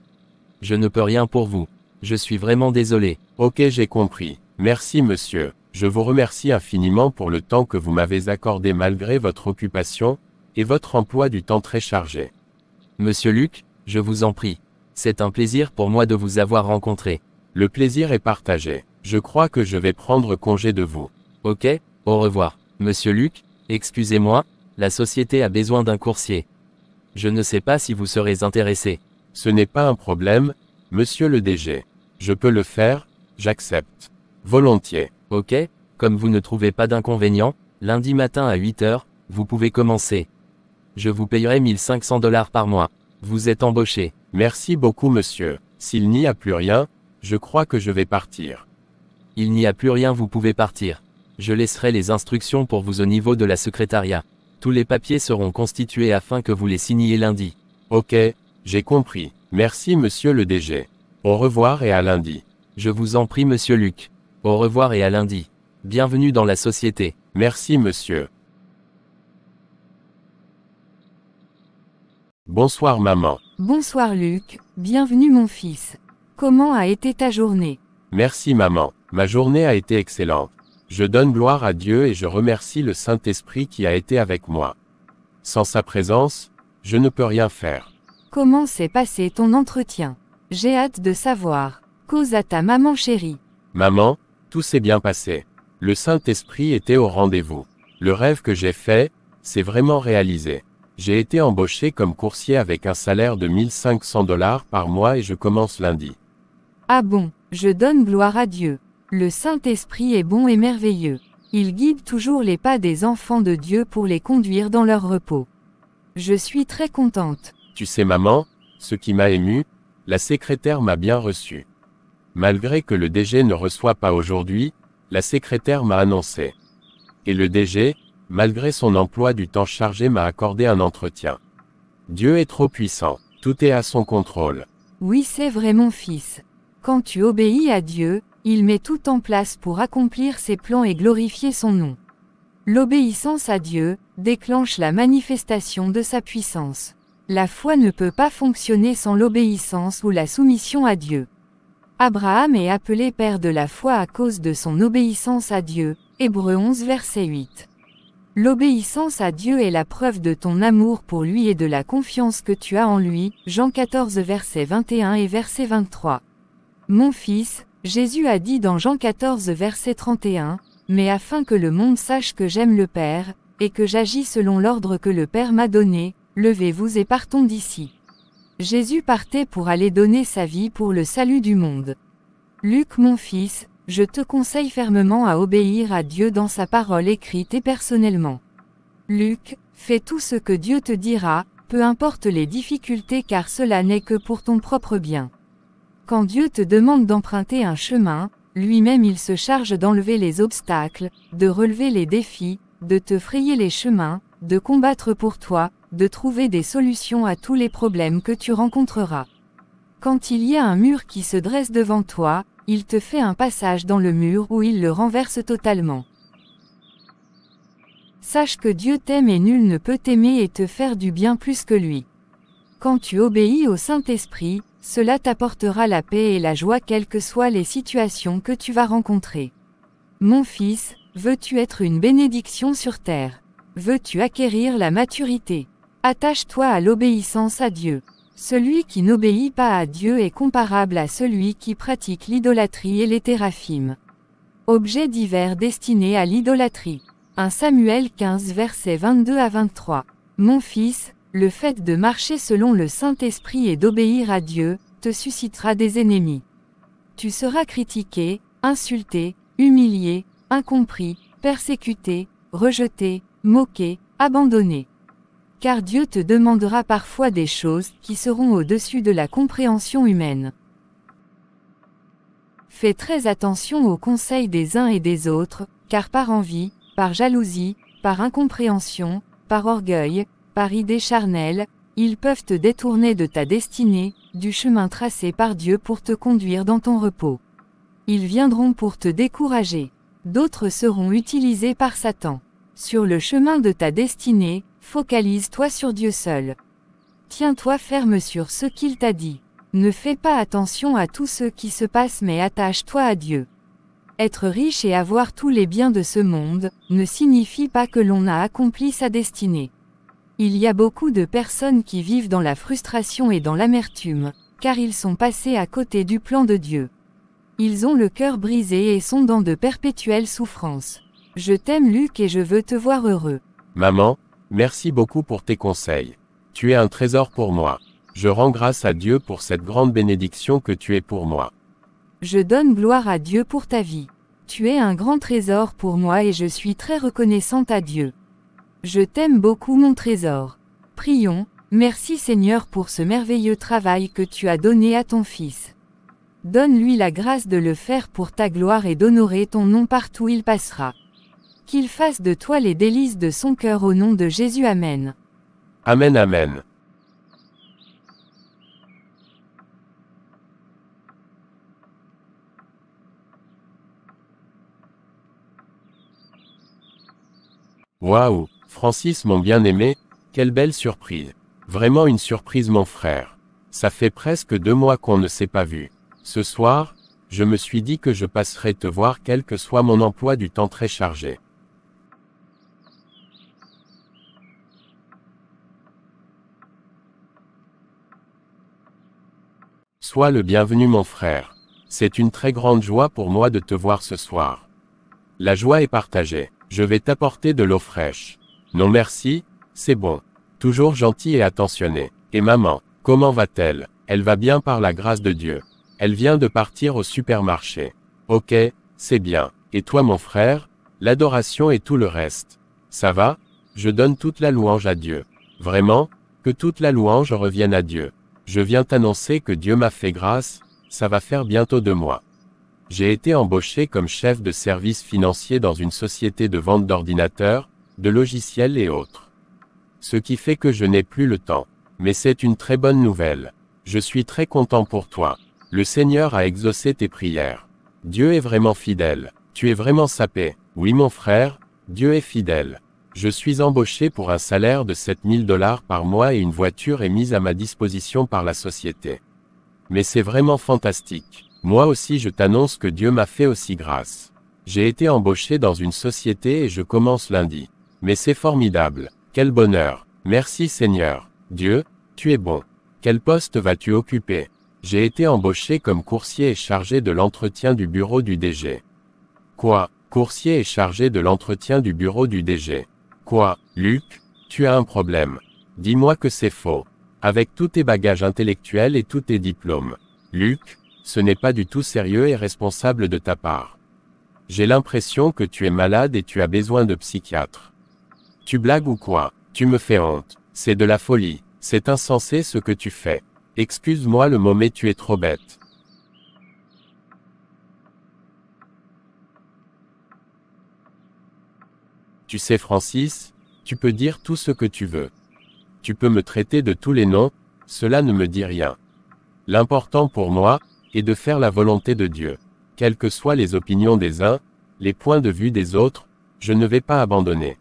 [SPEAKER 1] Je ne peux rien pour vous. Je suis vraiment désolé. Ok, j'ai compris. Merci, monsieur. Je vous remercie infiniment
[SPEAKER 2] pour le temps que vous m'avez accordé malgré votre occupation et votre emploi du temps très chargé.
[SPEAKER 1] Monsieur Luc, je vous en prie. C'est un plaisir pour moi de vous avoir rencontré. Le plaisir est partagé. Je crois que je vais prendre congé de vous. Ok, au revoir. Monsieur Luc, excusez-moi, la société a besoin d'un coursier. Je ne sais pas si vous serez intéressé. Ce n'est pas un problème, monsieur le DG. Je peux le faire, j'accepte. Volontiers. Ok, comme vous ne trouvez pas d'inconvénient, lundi matin à 8h, vous pouvez commencer. Je vous payerai 1500 dollars par mois. Vous êtes embauché. Merci beaucoup monsieur. S'il n'y a plus rien, je crois que je vais partir. Il n'y a plus rien, vous pouvez partir. Je laisserai les instructions pour vous au niveau de la secrétariat. Tous les papiers seront constitués afin que vous les signiez lundi. Ok, j'ai compris. Merci monsieur le DG. Au revoir et à lundi. Je vous en prie monsieur Luc. Au revoir et à lundi. Bienvenue dans la société. Merci monsieur.
[SPEAKER 2] Bonsoir maman.
[SPEAKER 3] Bonsoir Luc. Bienvenue mon fils. Comment a été ta journée
[SPEAKER 2] Merci maman. Ma journée a été excellente. Je donne gloire à Dieu et je remercie le Saint-Esprit qui a été avec moi. Sans sa présence, je ne peux rien faire.
[SPEAKER 3] Comment s'est passé ton entretien J'ai hâte de savoir. Cause à ta maman chérie.
[SPEAKER 2] Maman, tout s'est bien passé. Le Saint-Esprit était au rendez-vous. Le rêve que j'ai fait, s'est vraiment réalisé. J'ai été embauché comme coursier avec un salaire de 1500 dollars par mois et je commence lundi.
[SPEAKER 3] Ah bon, je donne gloire à Dieu. Le Saint-Esprit est bon et merveilleux. Il guide toujours les pas des enfants de Dieu pour les conduire dans leur repos. Je suis très contente.
[SPEAKER 2] Tu sais maman, ce qui m'a ému, la secrétaire m'a bien reçu. Malgré que le DG ne reçoit pas aujourd'hui, la secrétaire m'a annoncé. Et le DG, malgré son emploi du temps chargé, m'a accordé un entretien. Dieu est trop puissant, tout est à son contrôle.
[SPEAKER 3] Oui, c'est vrai mon fils. Quand tu obéis à Dieu, il met tout en place pour accomplir ses plans et glorifier son nom. L'obéissance à Dieu déclenche la manifestation de sa puissance. La foi ne peut pas fonctionner sans l'obéissance ou la soumission à Dieu. Abraham est appelé père de la foi à cause de son obéissance à Dieu. Hébreu 11 verset 8. L'obéissance à Dieu est la preuve de ton amour pour lui et de la confiance que tu as en lui. Jean 14 verset 21 et verset 23. Mon fils, Jésus a dit dans Jean 14 verset 31, Mais afin que le monde sache que j'aime le Père, et que j'agis selon l'ordre que le Père m'a donné, levez-vous et partons d'ici. Jésus partait pour aller donner sa vie pour le salut du monde. Luc mon fils, je te conseille fermement à obéir à Dieu dans sa parole écrite et personnellement. Luc, fais tout ce que Dieu te dira, peu importe les difficultés car cela n'est que pour ton propre bien. Quand Dieu te demande d'emprunter un chemin, lui-même il se charge d'enlever les obstacles, de relever les défis, de te frayer les chemins, de combattre pour toi, de trouver des solutions à tous les problèmes que tu rencontreras. Quand il y a un mur qui se dresse devant toi, il te fait un passage dans le mur où il le renverse totalement. Sache que Dieu t'aime et nul ne peut t'aimer et te faire du bien plus que lui. Quand tu obéis au Saint-Esprit, cela t'apportera la paix et la joie quelles que soient les situations que tu vas rencontrer. Mon fils, veux-tu être une bénédiction sur terre Veux-tu acquérir la maturité Attache-toi à l'obéissance à Dieu. Celui qui n'obéit pas à Dieu est comparable à celui qui pratique l'idolâtrie et les théraphimes. Objets divers destinés à l'idolâtrie. 1 Samuel 15 versets 22 à 23. Mon fils, le fait de marcher selon le Saint-Esprit et d'obéir à Dieu, te suscitera des ennemis. Tu seras critiqué, insulté, humilié, incompris, persécuté, rejeté, moqué, abandonné. Car Dieu te demandera parfois des choses qui seront au-dessus de la compréhension humaine. Fais très attention aux conseils des uns et des autres, car par envie, par jalousie, par incompréhension, par orgueil, par idées charnelles, ils peuvent te détourner de ta destinée, du chemin tracé par Dieu pour te conduire dans ton repos. Ils viendront pour te décourager. D'autres seront utilisés par Satan. Sur le chemin de ta destinée, focalise-toi sur Dieu seul. Tiens-toi ferme sur ce qu'il t'a dit. Ne fais pas attention à tout ce qui se passe mais attache-toi à Dieu. Être riche et avoir tous les biens de ce monde ne signifie pas que l'on a accompli sa destinée. Il y a beaucoup de personnes qui vivent dans la frustration et dans l'amertume, car ils sont passés à côté du plan de Dieu. Ils ont le cœur brisé et sont dans de perpétuelles souffrances. Je t'aime Luc et je veux te voir heureux.
[SPEAKER 2] Maman, merci beaucoup pour tes conseils. Tu es un trésor pour moi. Je rends grâce à Dieu pour cette grande bénédiction que tu es pour moi.
[SPEAKER 3] Je donne gloire à Dieu pour ta vie. Tu es un grand trésor pour moi et je suis très reconnaissante à Dieu. Je t'aime beaucoup mon trésor. Prions, merci Seigneur pour ce merveilleux travail que tu as donné à ton Fils. Donne-lui la grâce de le faire pour ta gloire et d'honorer ton nom partout où il passera. Qu'il fasse de toi les délices de son cœur au nom de Jésus. Amen.
[SPEAKER 2] Amen, Amen. Waouh Francis mon bien-aimé, quelle belle surprise. Vraiment une surprise mon frère. Ça fait presque deux mois qu'on ne s'est pas vu. Ce soir, je me suis dit que je passerai te voir quel que soit mon emploi du temps très chargé. Sois le bienvenu mon frère. C'est une très grande joie pour moi de te voir ce soir. La joie est partagée. Je vais t'apporter de l'eau fraîche. Non merci, c'est bon. Toujours gentil et attentionné. Et maman, comment va-t-elle Elle va bien par la grâce de Dieu. Elle vient de partir au supermarché. Ok, c'est bien. Et toi mon frère L'adoration et tout le reste. Ça va Je donne toute la louange à Dieu. Vraiment Que toute la louange revienne à Dieu. Je viens t'annoncer que Dieu m'a fait grâce, ça va faire bientôt deux mois. J'ai été embauché comme chef de service financier dans une société de vente d'ordinateurs, de logiciels et autres. Ce qui fait que je n'ai plus le temps. Mais c'est une très bonne nouvelle. Je suis très content pour toi. Le Seigneur a exaucé tes prières. Dieu est vraiment fidèle. Tu es vraiment sapé. Oui mon frère, Dieu est fidèle. Je suis embauché pour un salaire de 7000 dollars par mois et une voiture est mise à ma disposition par la société. Mais c'est vraiment fantastique. Moi aussi je t'annonce que Dieu m'a fait aussi grâce. J'ai été embauché dans une société et je commence lundi. Mais c'est formidable. Quel bonheur. Merci Seigneur. Dieu, tu es bon. Quel poste vas-tu occuper J'ai été embauché comme coursier et chargé de l'entretien du bureau du DG. Quoi Coursier et chargé de l'entretien du bureau du DG. Quoi Luc Tu as un problème. Dis-moi que c'est faux. Avec tous tes bagages intellectuels et tous tes diplômes. Luc, ce n'est pas du tout sérieux et responsable de ta part. J'ai l'impression que tu es malade et tu as besoin de psychiatre. Tu blagues ou quoi Tu me fais honte. C'est de la folie. C'est insensé ce que tu fais. Excuse-moi le mot mais tu es trop bête. Tu sais Francis, tu peux dire tout ce que tu veux. Tu peux me traiter de tous les noms, cela ne me dit rien. L'important pour moi, est de faire la volonté de Dieu. Quelles que soient les opinions des uns, les points de vue des autres, je ne vais pas abandonner.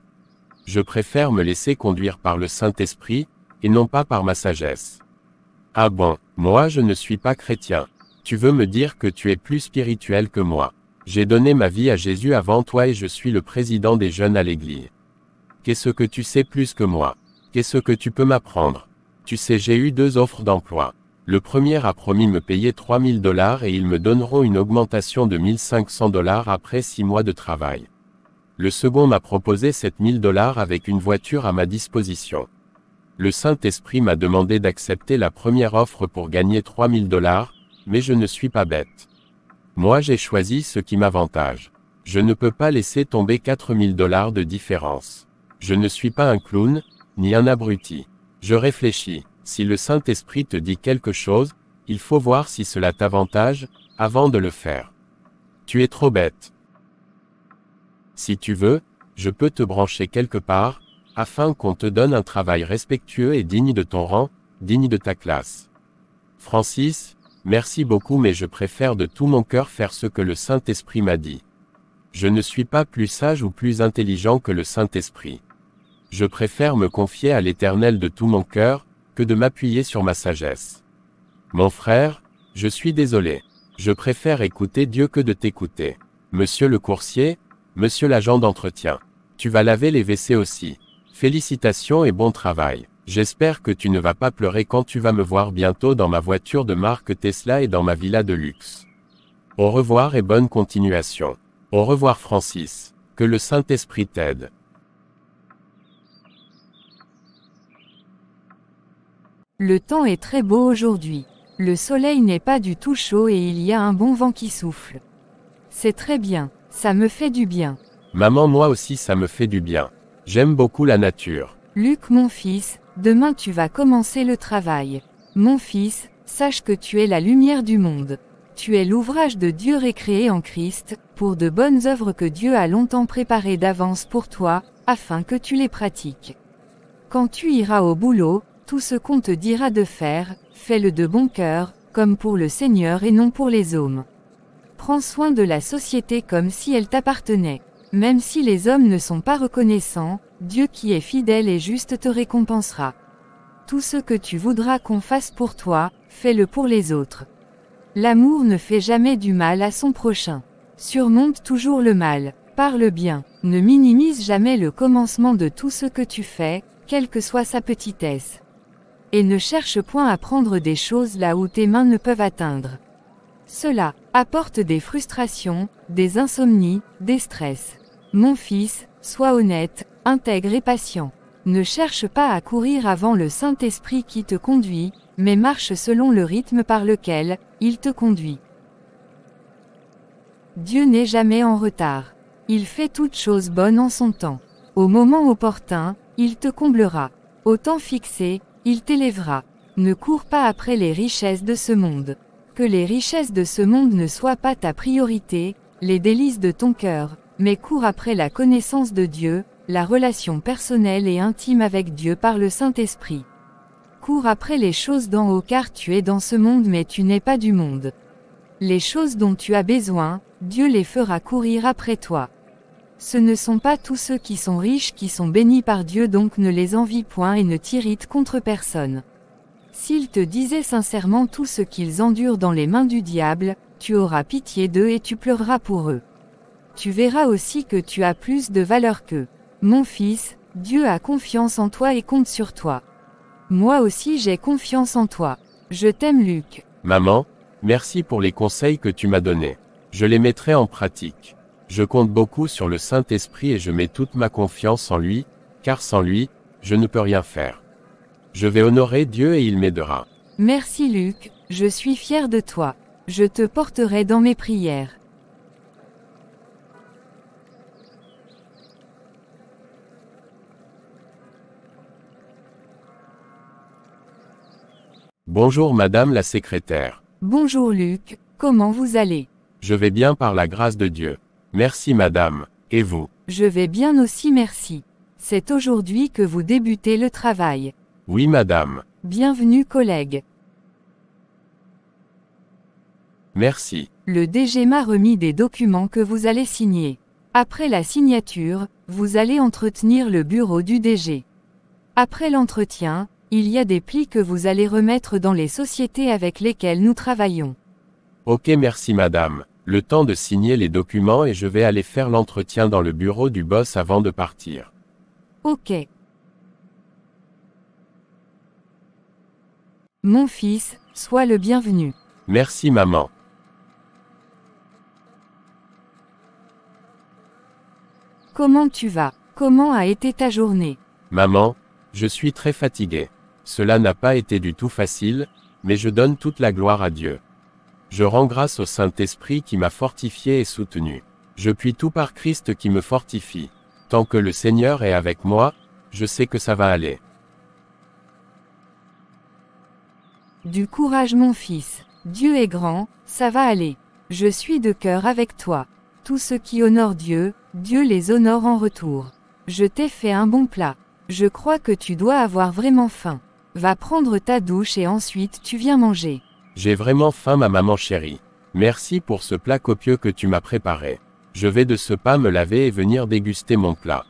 [SPEAKER 2] Je préfère me laisser conduire par le Saint-Esprit, et non pas par ma sagesse. Ah bon, moi je ne suis pas chrétien. Tu veux me dire que tu es plus spirituel que moi. J'ai donné ma vie à Jésus avant toi et je suis le président des jeunes à l'église. Qu'est-ce que tu sais plus que moi Qu'est-ce que tu peux m'apprendre Tu sais, j'ai eu deux offres d'emploi. Le premier a promis me payer 3000 dollars et ils me donneront une augmentation de 1500 dollars après six mois de travail. Le second m'a proposé 7000 dollars avec une voiture à ma disposition. Le Saint-Esprit m'a demandé d'accepter la première offre pour gagner 3000 dollars, mais je ne suis pas bête. Moi j'ai choisi ce qui m'avantage. Je ne peux pas laisser tomber 4000 dollars de différence. Je ne suis pas un clown, ni un abruti. Je réfléchis. Si le Saint-Esprit te dit quelque chose, il faut voir si cela t'avantage, avant de le faire. Tu es trop bête. Si tu veux, je peux te brancher quelque part, afin qu'on te donne un travail respectueux et digne de ton rang, digne de ta classe. Francis, merci beaucoup mais je préfère de tout mon cœur faire ce que le Saint-Esprit m'a dit. Je ne suis pas plus sage ou plus intelligent que le Saint-Esprit. Je préfère me confier à l'Éternel de tout mon cœur, que de m'appuyer sur ma sagesse. Mon frère, je suis désolé. Je préfère écouter Dieu que de t'écouter. Monsieur le coursier, Monsieur l'agent d'entretien. Tu vas laver les WC aussi. Félicitations et bon travail. J'espère que tu ne vas pas pleurer quand tu vas me voir bientôt dans ma voiture de marque Tesla et dans ma villa de luxe. Au revoir et bonne continuation. Au revoir Francis. Que le Saint-Esprit t'aide.
[SPEAKER 3] Le temps est très beau aujourd'hui. Le soleil n'est pas du tout chaud et il y a un bon vent qui souffle. C'est très bien. Ça me fait du bien.
[SPEAKER 2] Maman, moi aussi, ça me fait du bien. J'aime beaucoup la nature.
[SPEAKER 3] Luc, mon fils, demain tu vas commencer le travail. Mon fils, sache que tu es la lumière du monde. Tu es l'ouvrage de Dieu récréé en Christ, pour de bonnes œuvres que Dieu a longtemps préparées d'avance pour toi, afin que tu les pratiques. Quand tu iras au boulot, tout ce qu'on te dira de faire, fais-le de bon cœur, comme pour le Seigneur et non pour les hommes. Prends soin de la société comme si elle t'appartenait. Même si les hommes ne sont pas reconnaissants, Dieu qui est fidèle et juste te récompensera. Tout ce que tu voudras qu'on fasse pour toi, fais-le pour les autres. L'amour ne fait jamais du mal à son prochain. Surmonte toujours le mal, parle bien, ne minimise jamais le commencement de tout ce que tu fais, quelle que soit sa petitesse. Et ne cherche point à prendre des choses là où tes mains ne peuvent atteindre. Cela, apporte des frustrations, des insomnies, des stress. Mon fils, sois honnête, intègre et patient. Ne cherche pas à courir avant le Saint-Esprit qui te conduit, mais marche selon le rythme par lequel il te conduit. Dieu n'est jamais en retard. Il fait toutes choses bonnes en son temps. Au moment opportun, il te comblera. Au temps fixé, il t'élèvera. Ne cours pas après les richesses de ce monde que les richesses de ce monde ne soient pas ta priorité, les délices de ton cœur, mais cours après la connaissance de Dieu, la relation personnelle et intime avec Dieu par le Saint-Esprit. Cours après les choses d'en haut car tu es dans ce monde mais tu n'es pas du monde. Les choses dont tu as besoin, Dieu les fera courir après toi. Ce ne sont pas tous ceux qui sont riches qui sont bénis par Dieu donc ne les envie point et ne t'irrite contre personne. S'ils te disaient sincèrement tout ce qu'ils endurent dans les mains du diable, tu auras pitié d'eux et tu pleureras pour eux. Tu verras aussi que tu as plus de valeur qu'eux. Mon fils, Dieu a confiance en toi et compte sur toi. Moi aussi j'ai confiance en toi. Je t'aime Luc.
[SPEAKER 2] Maman, merci pour les conseils que tu m'as donnés. Je les mettrai en pratique. Je compte beaucoup sur le Saint-Esprit et je mets toute ma confiance en lui, car sans lui, je ne peux rien faire. Je vais honorer Dieu et il m'aidera.
[SPEAKER 3] Merci Luc, je suis fier de toi. Je te porterai dans mes prières.
[SPEAKER 2] Bonjour Madame la Secrétaire.
[SPEAKER 3] Bonjour Luc, comment vous allez
[SPEAKER 2] Je vais bien par la grâce de Dieu. Merci Madame. Et vous
[SPEAKER 3] Je vais bien aussi merci. C'est aujourd'hui que vous débutez le travail.
[SPEAKER 2] Oui, madame.
[SPEAKER 3] Bienvenue, collègue. Merci. Le DG m'a remis des documents que vous allez signer. Après la signature, vous allez entretenir le bureau du DG. Après l'entretien, il y a des plis que vous allez remettre dans les sociétés avec lesquelles nous travaillons.
[SPEAKER 2] Ok, merci madame. Le temps de signer les documents et je vais aller faire l'entretien dans le bureau du boss avant de partir.
[SPEAKER 3] Ok. Mon fils, sois le bienvenu.
[SPEAKER 2] Merci maman.
[SPEAKER 3] Comment tu vas Comment a été ta journée
[SPEAKER 2] Maman, je suis très fatigué. Cela n'a pas été du tout facile, mais je donne toute la gloire à Dieu. Je rends grâce au Saint-Esprit qui m'a fortifié et soutenu. Je puis tout par Christ qui me fortifie. Tant que le Seigneur est avec moi, je sais que ça va aller.
[SPEAKER 3] Du courage mon fils, Dieu est grand, ça va aller. Je suis de cœur avec toi. Tout ceux qui honorent Dieu, Dieu les honore en retour. Je t'ai fait un bon plat. Je crois que tu dois avoir vraiment faim. Va prendre ta douche et ensuite tu viens manger.
[SPEAKER 2] J'ai vraiment faim ma maman chérie. Merci pour ce plat copieux que tu m'as préparé. Je vais de ce pas me laver et venir déguster mon plat.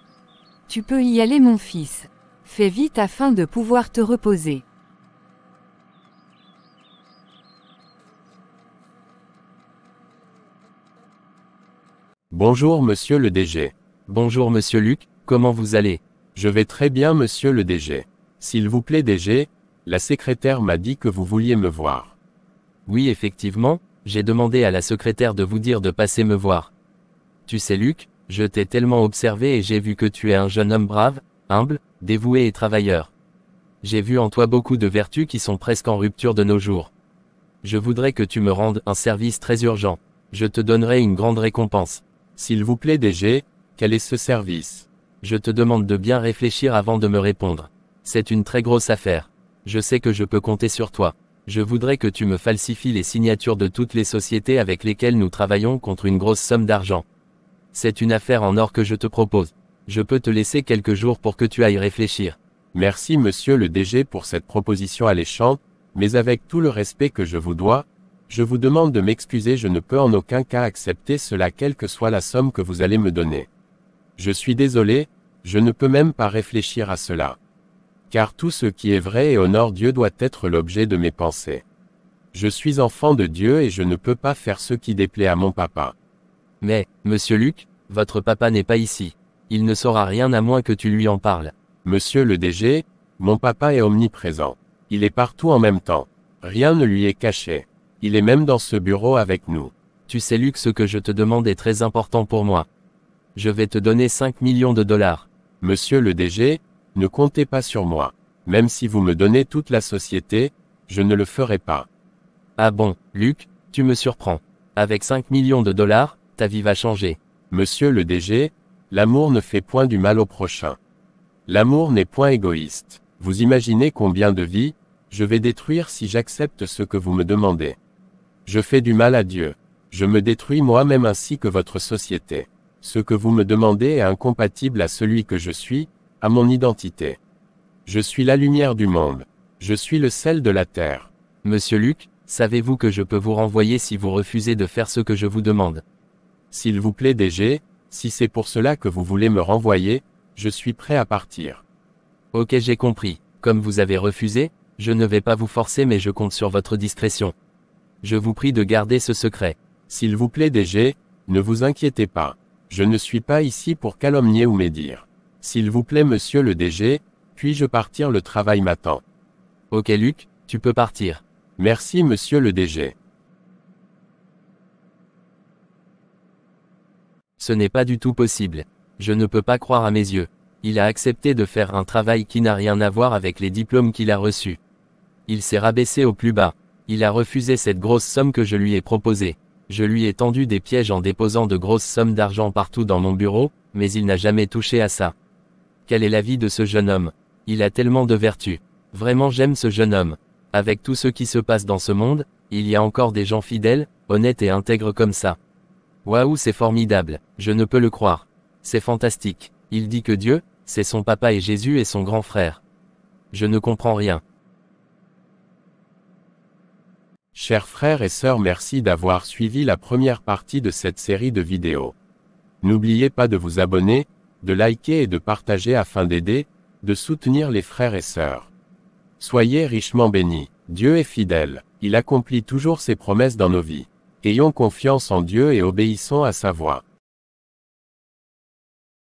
[SPEAKER 3] Tu peux y aller mon fils. Fais vite afin de pouvoir te reposer.
[SPEAKER 2] Bonjour monsieur le DG. Bonjour monsieur Luc, comment
[SPEAKER 1] vous allez Je vais très bien monsieur le DG. S'il vous plaît DG, la secrétaire m'a dit que vous vouliez me voir. Oui effectivement, j'ai demandé à la secrétaire de vous dire de passer me voir. Tu sais Luc, je t'ai tellement observé et j'ai vu que tu es un jeune homme brave, humble, dévoué et travailleur. J'ai vu en toi beaucoup de vertus qui sont presque en rupture de nos jours. Je voudrais que tu me rendes un service très urgent. Je te donnerai une grande récompense. S'il vous plaît DG, quel est ce service Je te demande de bien réfléchir avant de me répondre. C'est une très grosse affaire. Je sais que je peux compter sur toi. Je voudrais que tu me falsifies les signatures de toutes les sociétés avec lesquelles nous travaillons contre une grosse somme d'argent. C'est une affaire en or que je te propose. Je peux te laisser quelques jours pour que tu ailles réfléchir. Merci monsieur le DG pour cette proposition alléchante,
[SPEAKER 2] mais avec tout le respect que je vous dois, je vous demande de m'excuser, je ne peux en aucun cas accepter cela quelle que soit la somme que vous allez me donner. Je suis désolé, je ne peux même pas réfléchir à cela. Car tout ce qui est vrai et honore Dieu doit être
[SPEAKER 1] l'objet de mes pensées. Je suis enfant de Dieu et je ne peux pas faire ce qui déplaît à mon papa. Mais, monsieur Luc, votre papa n'est pas ici. Il ne saura rien à moins que tu lui en parles. Monsieur le DG, mon papa est omniprésent. Il est partout en même temps. Rien ne lui est caché. Il est même dans ce bureau avec nous. Tu sais Luc ce que je te demande est très important pour moi. Je vais te donner 5 millions de dollars. Monsieur le DG, ne comptez pas sur moi. Même si vous me donnez toute la société, je ne le ferai pas. Ah bon, Luc, tu me surprends. Avec 5 millions de dollars, ta vie va changer. Monsieur le DG, l'amour ne fait point du mal au
[SPEAKER 2] prochain. L'amour n'est point égoïste. Vous imaginez combien de vies, je vais détruire si j'accepte ce que vous me demandez. Je fais du mal à Dieu. Je me détruis moi-même ainsi que votre société. Ce que vous me demandez est incompatible à celui que je suis, à mon identité. Je suis la lumière du monde. Je suis le sel de
[SPEAKER 1] la terre. Monsieur Luc, savez-vous que je peux vous renvoyer si vous refusez de faire ce que je vous demande S'il vous plaît DG, si c'est pour cela que vous voulez me renvoyer, je suis prêt à partir. Ok j'ai compris, comme vous avez refusé, je ne vais pas vous forcer mais je compte sur votre discrétion. Je vous prie de garder ce secret. S'il vous plaît DG, ne vous inquiétez pas. Je ne suis pas ici pour calomnier ou médire.
[SPEAKER 2] S'il vous plaît monsieur le DG, puis-je partir le travail m'attend. Ok Luc,
[SPEAKER 1] tu peux partir. Merci monsieur le DG. Ce n'est pas du tout possible. Je ne peux pas croire à mes yeux. Il a accepté de faire un travail qui n'a rien à voir avec les diplômes qu'il a reçus. Il s'est rabaissé au plus bas. Il a refusé cette grosse somme que je lui ai proposée. Je lui ai tendu des pièges en déposant de grosses sommes d'argent partout dans mon bureau, mais il n'a jamais touché à ça. Quelle est la vie de ce jeune homme Il a tellement de vertus. Vraiment j'aime ce jeune homme. Avec tout ce qui se passe dans ce monde, il y a encore des gens fidèles, honnêtes et intègres comme ça. Waouh c'est formidable, je ne peux le croire. C'est fantastique. Il dit que Dieu, c'est son papa et Jésus et son grand frère. Je ne comprends rien.
[SPEAKER 2] Chers frères et sœurs, merci d'avoir suivi la première partie de cette série de vidéos. N'oubliez pas de vous abonner, de liker et de partager afin d'aider, de soutenir les frères et sœurs. Soyez richement bénis. Dieu est fidèle. Il accomplit toujours ses promesses dans nos vies. Ayons confiance en Dieu et obéissons à sa voix.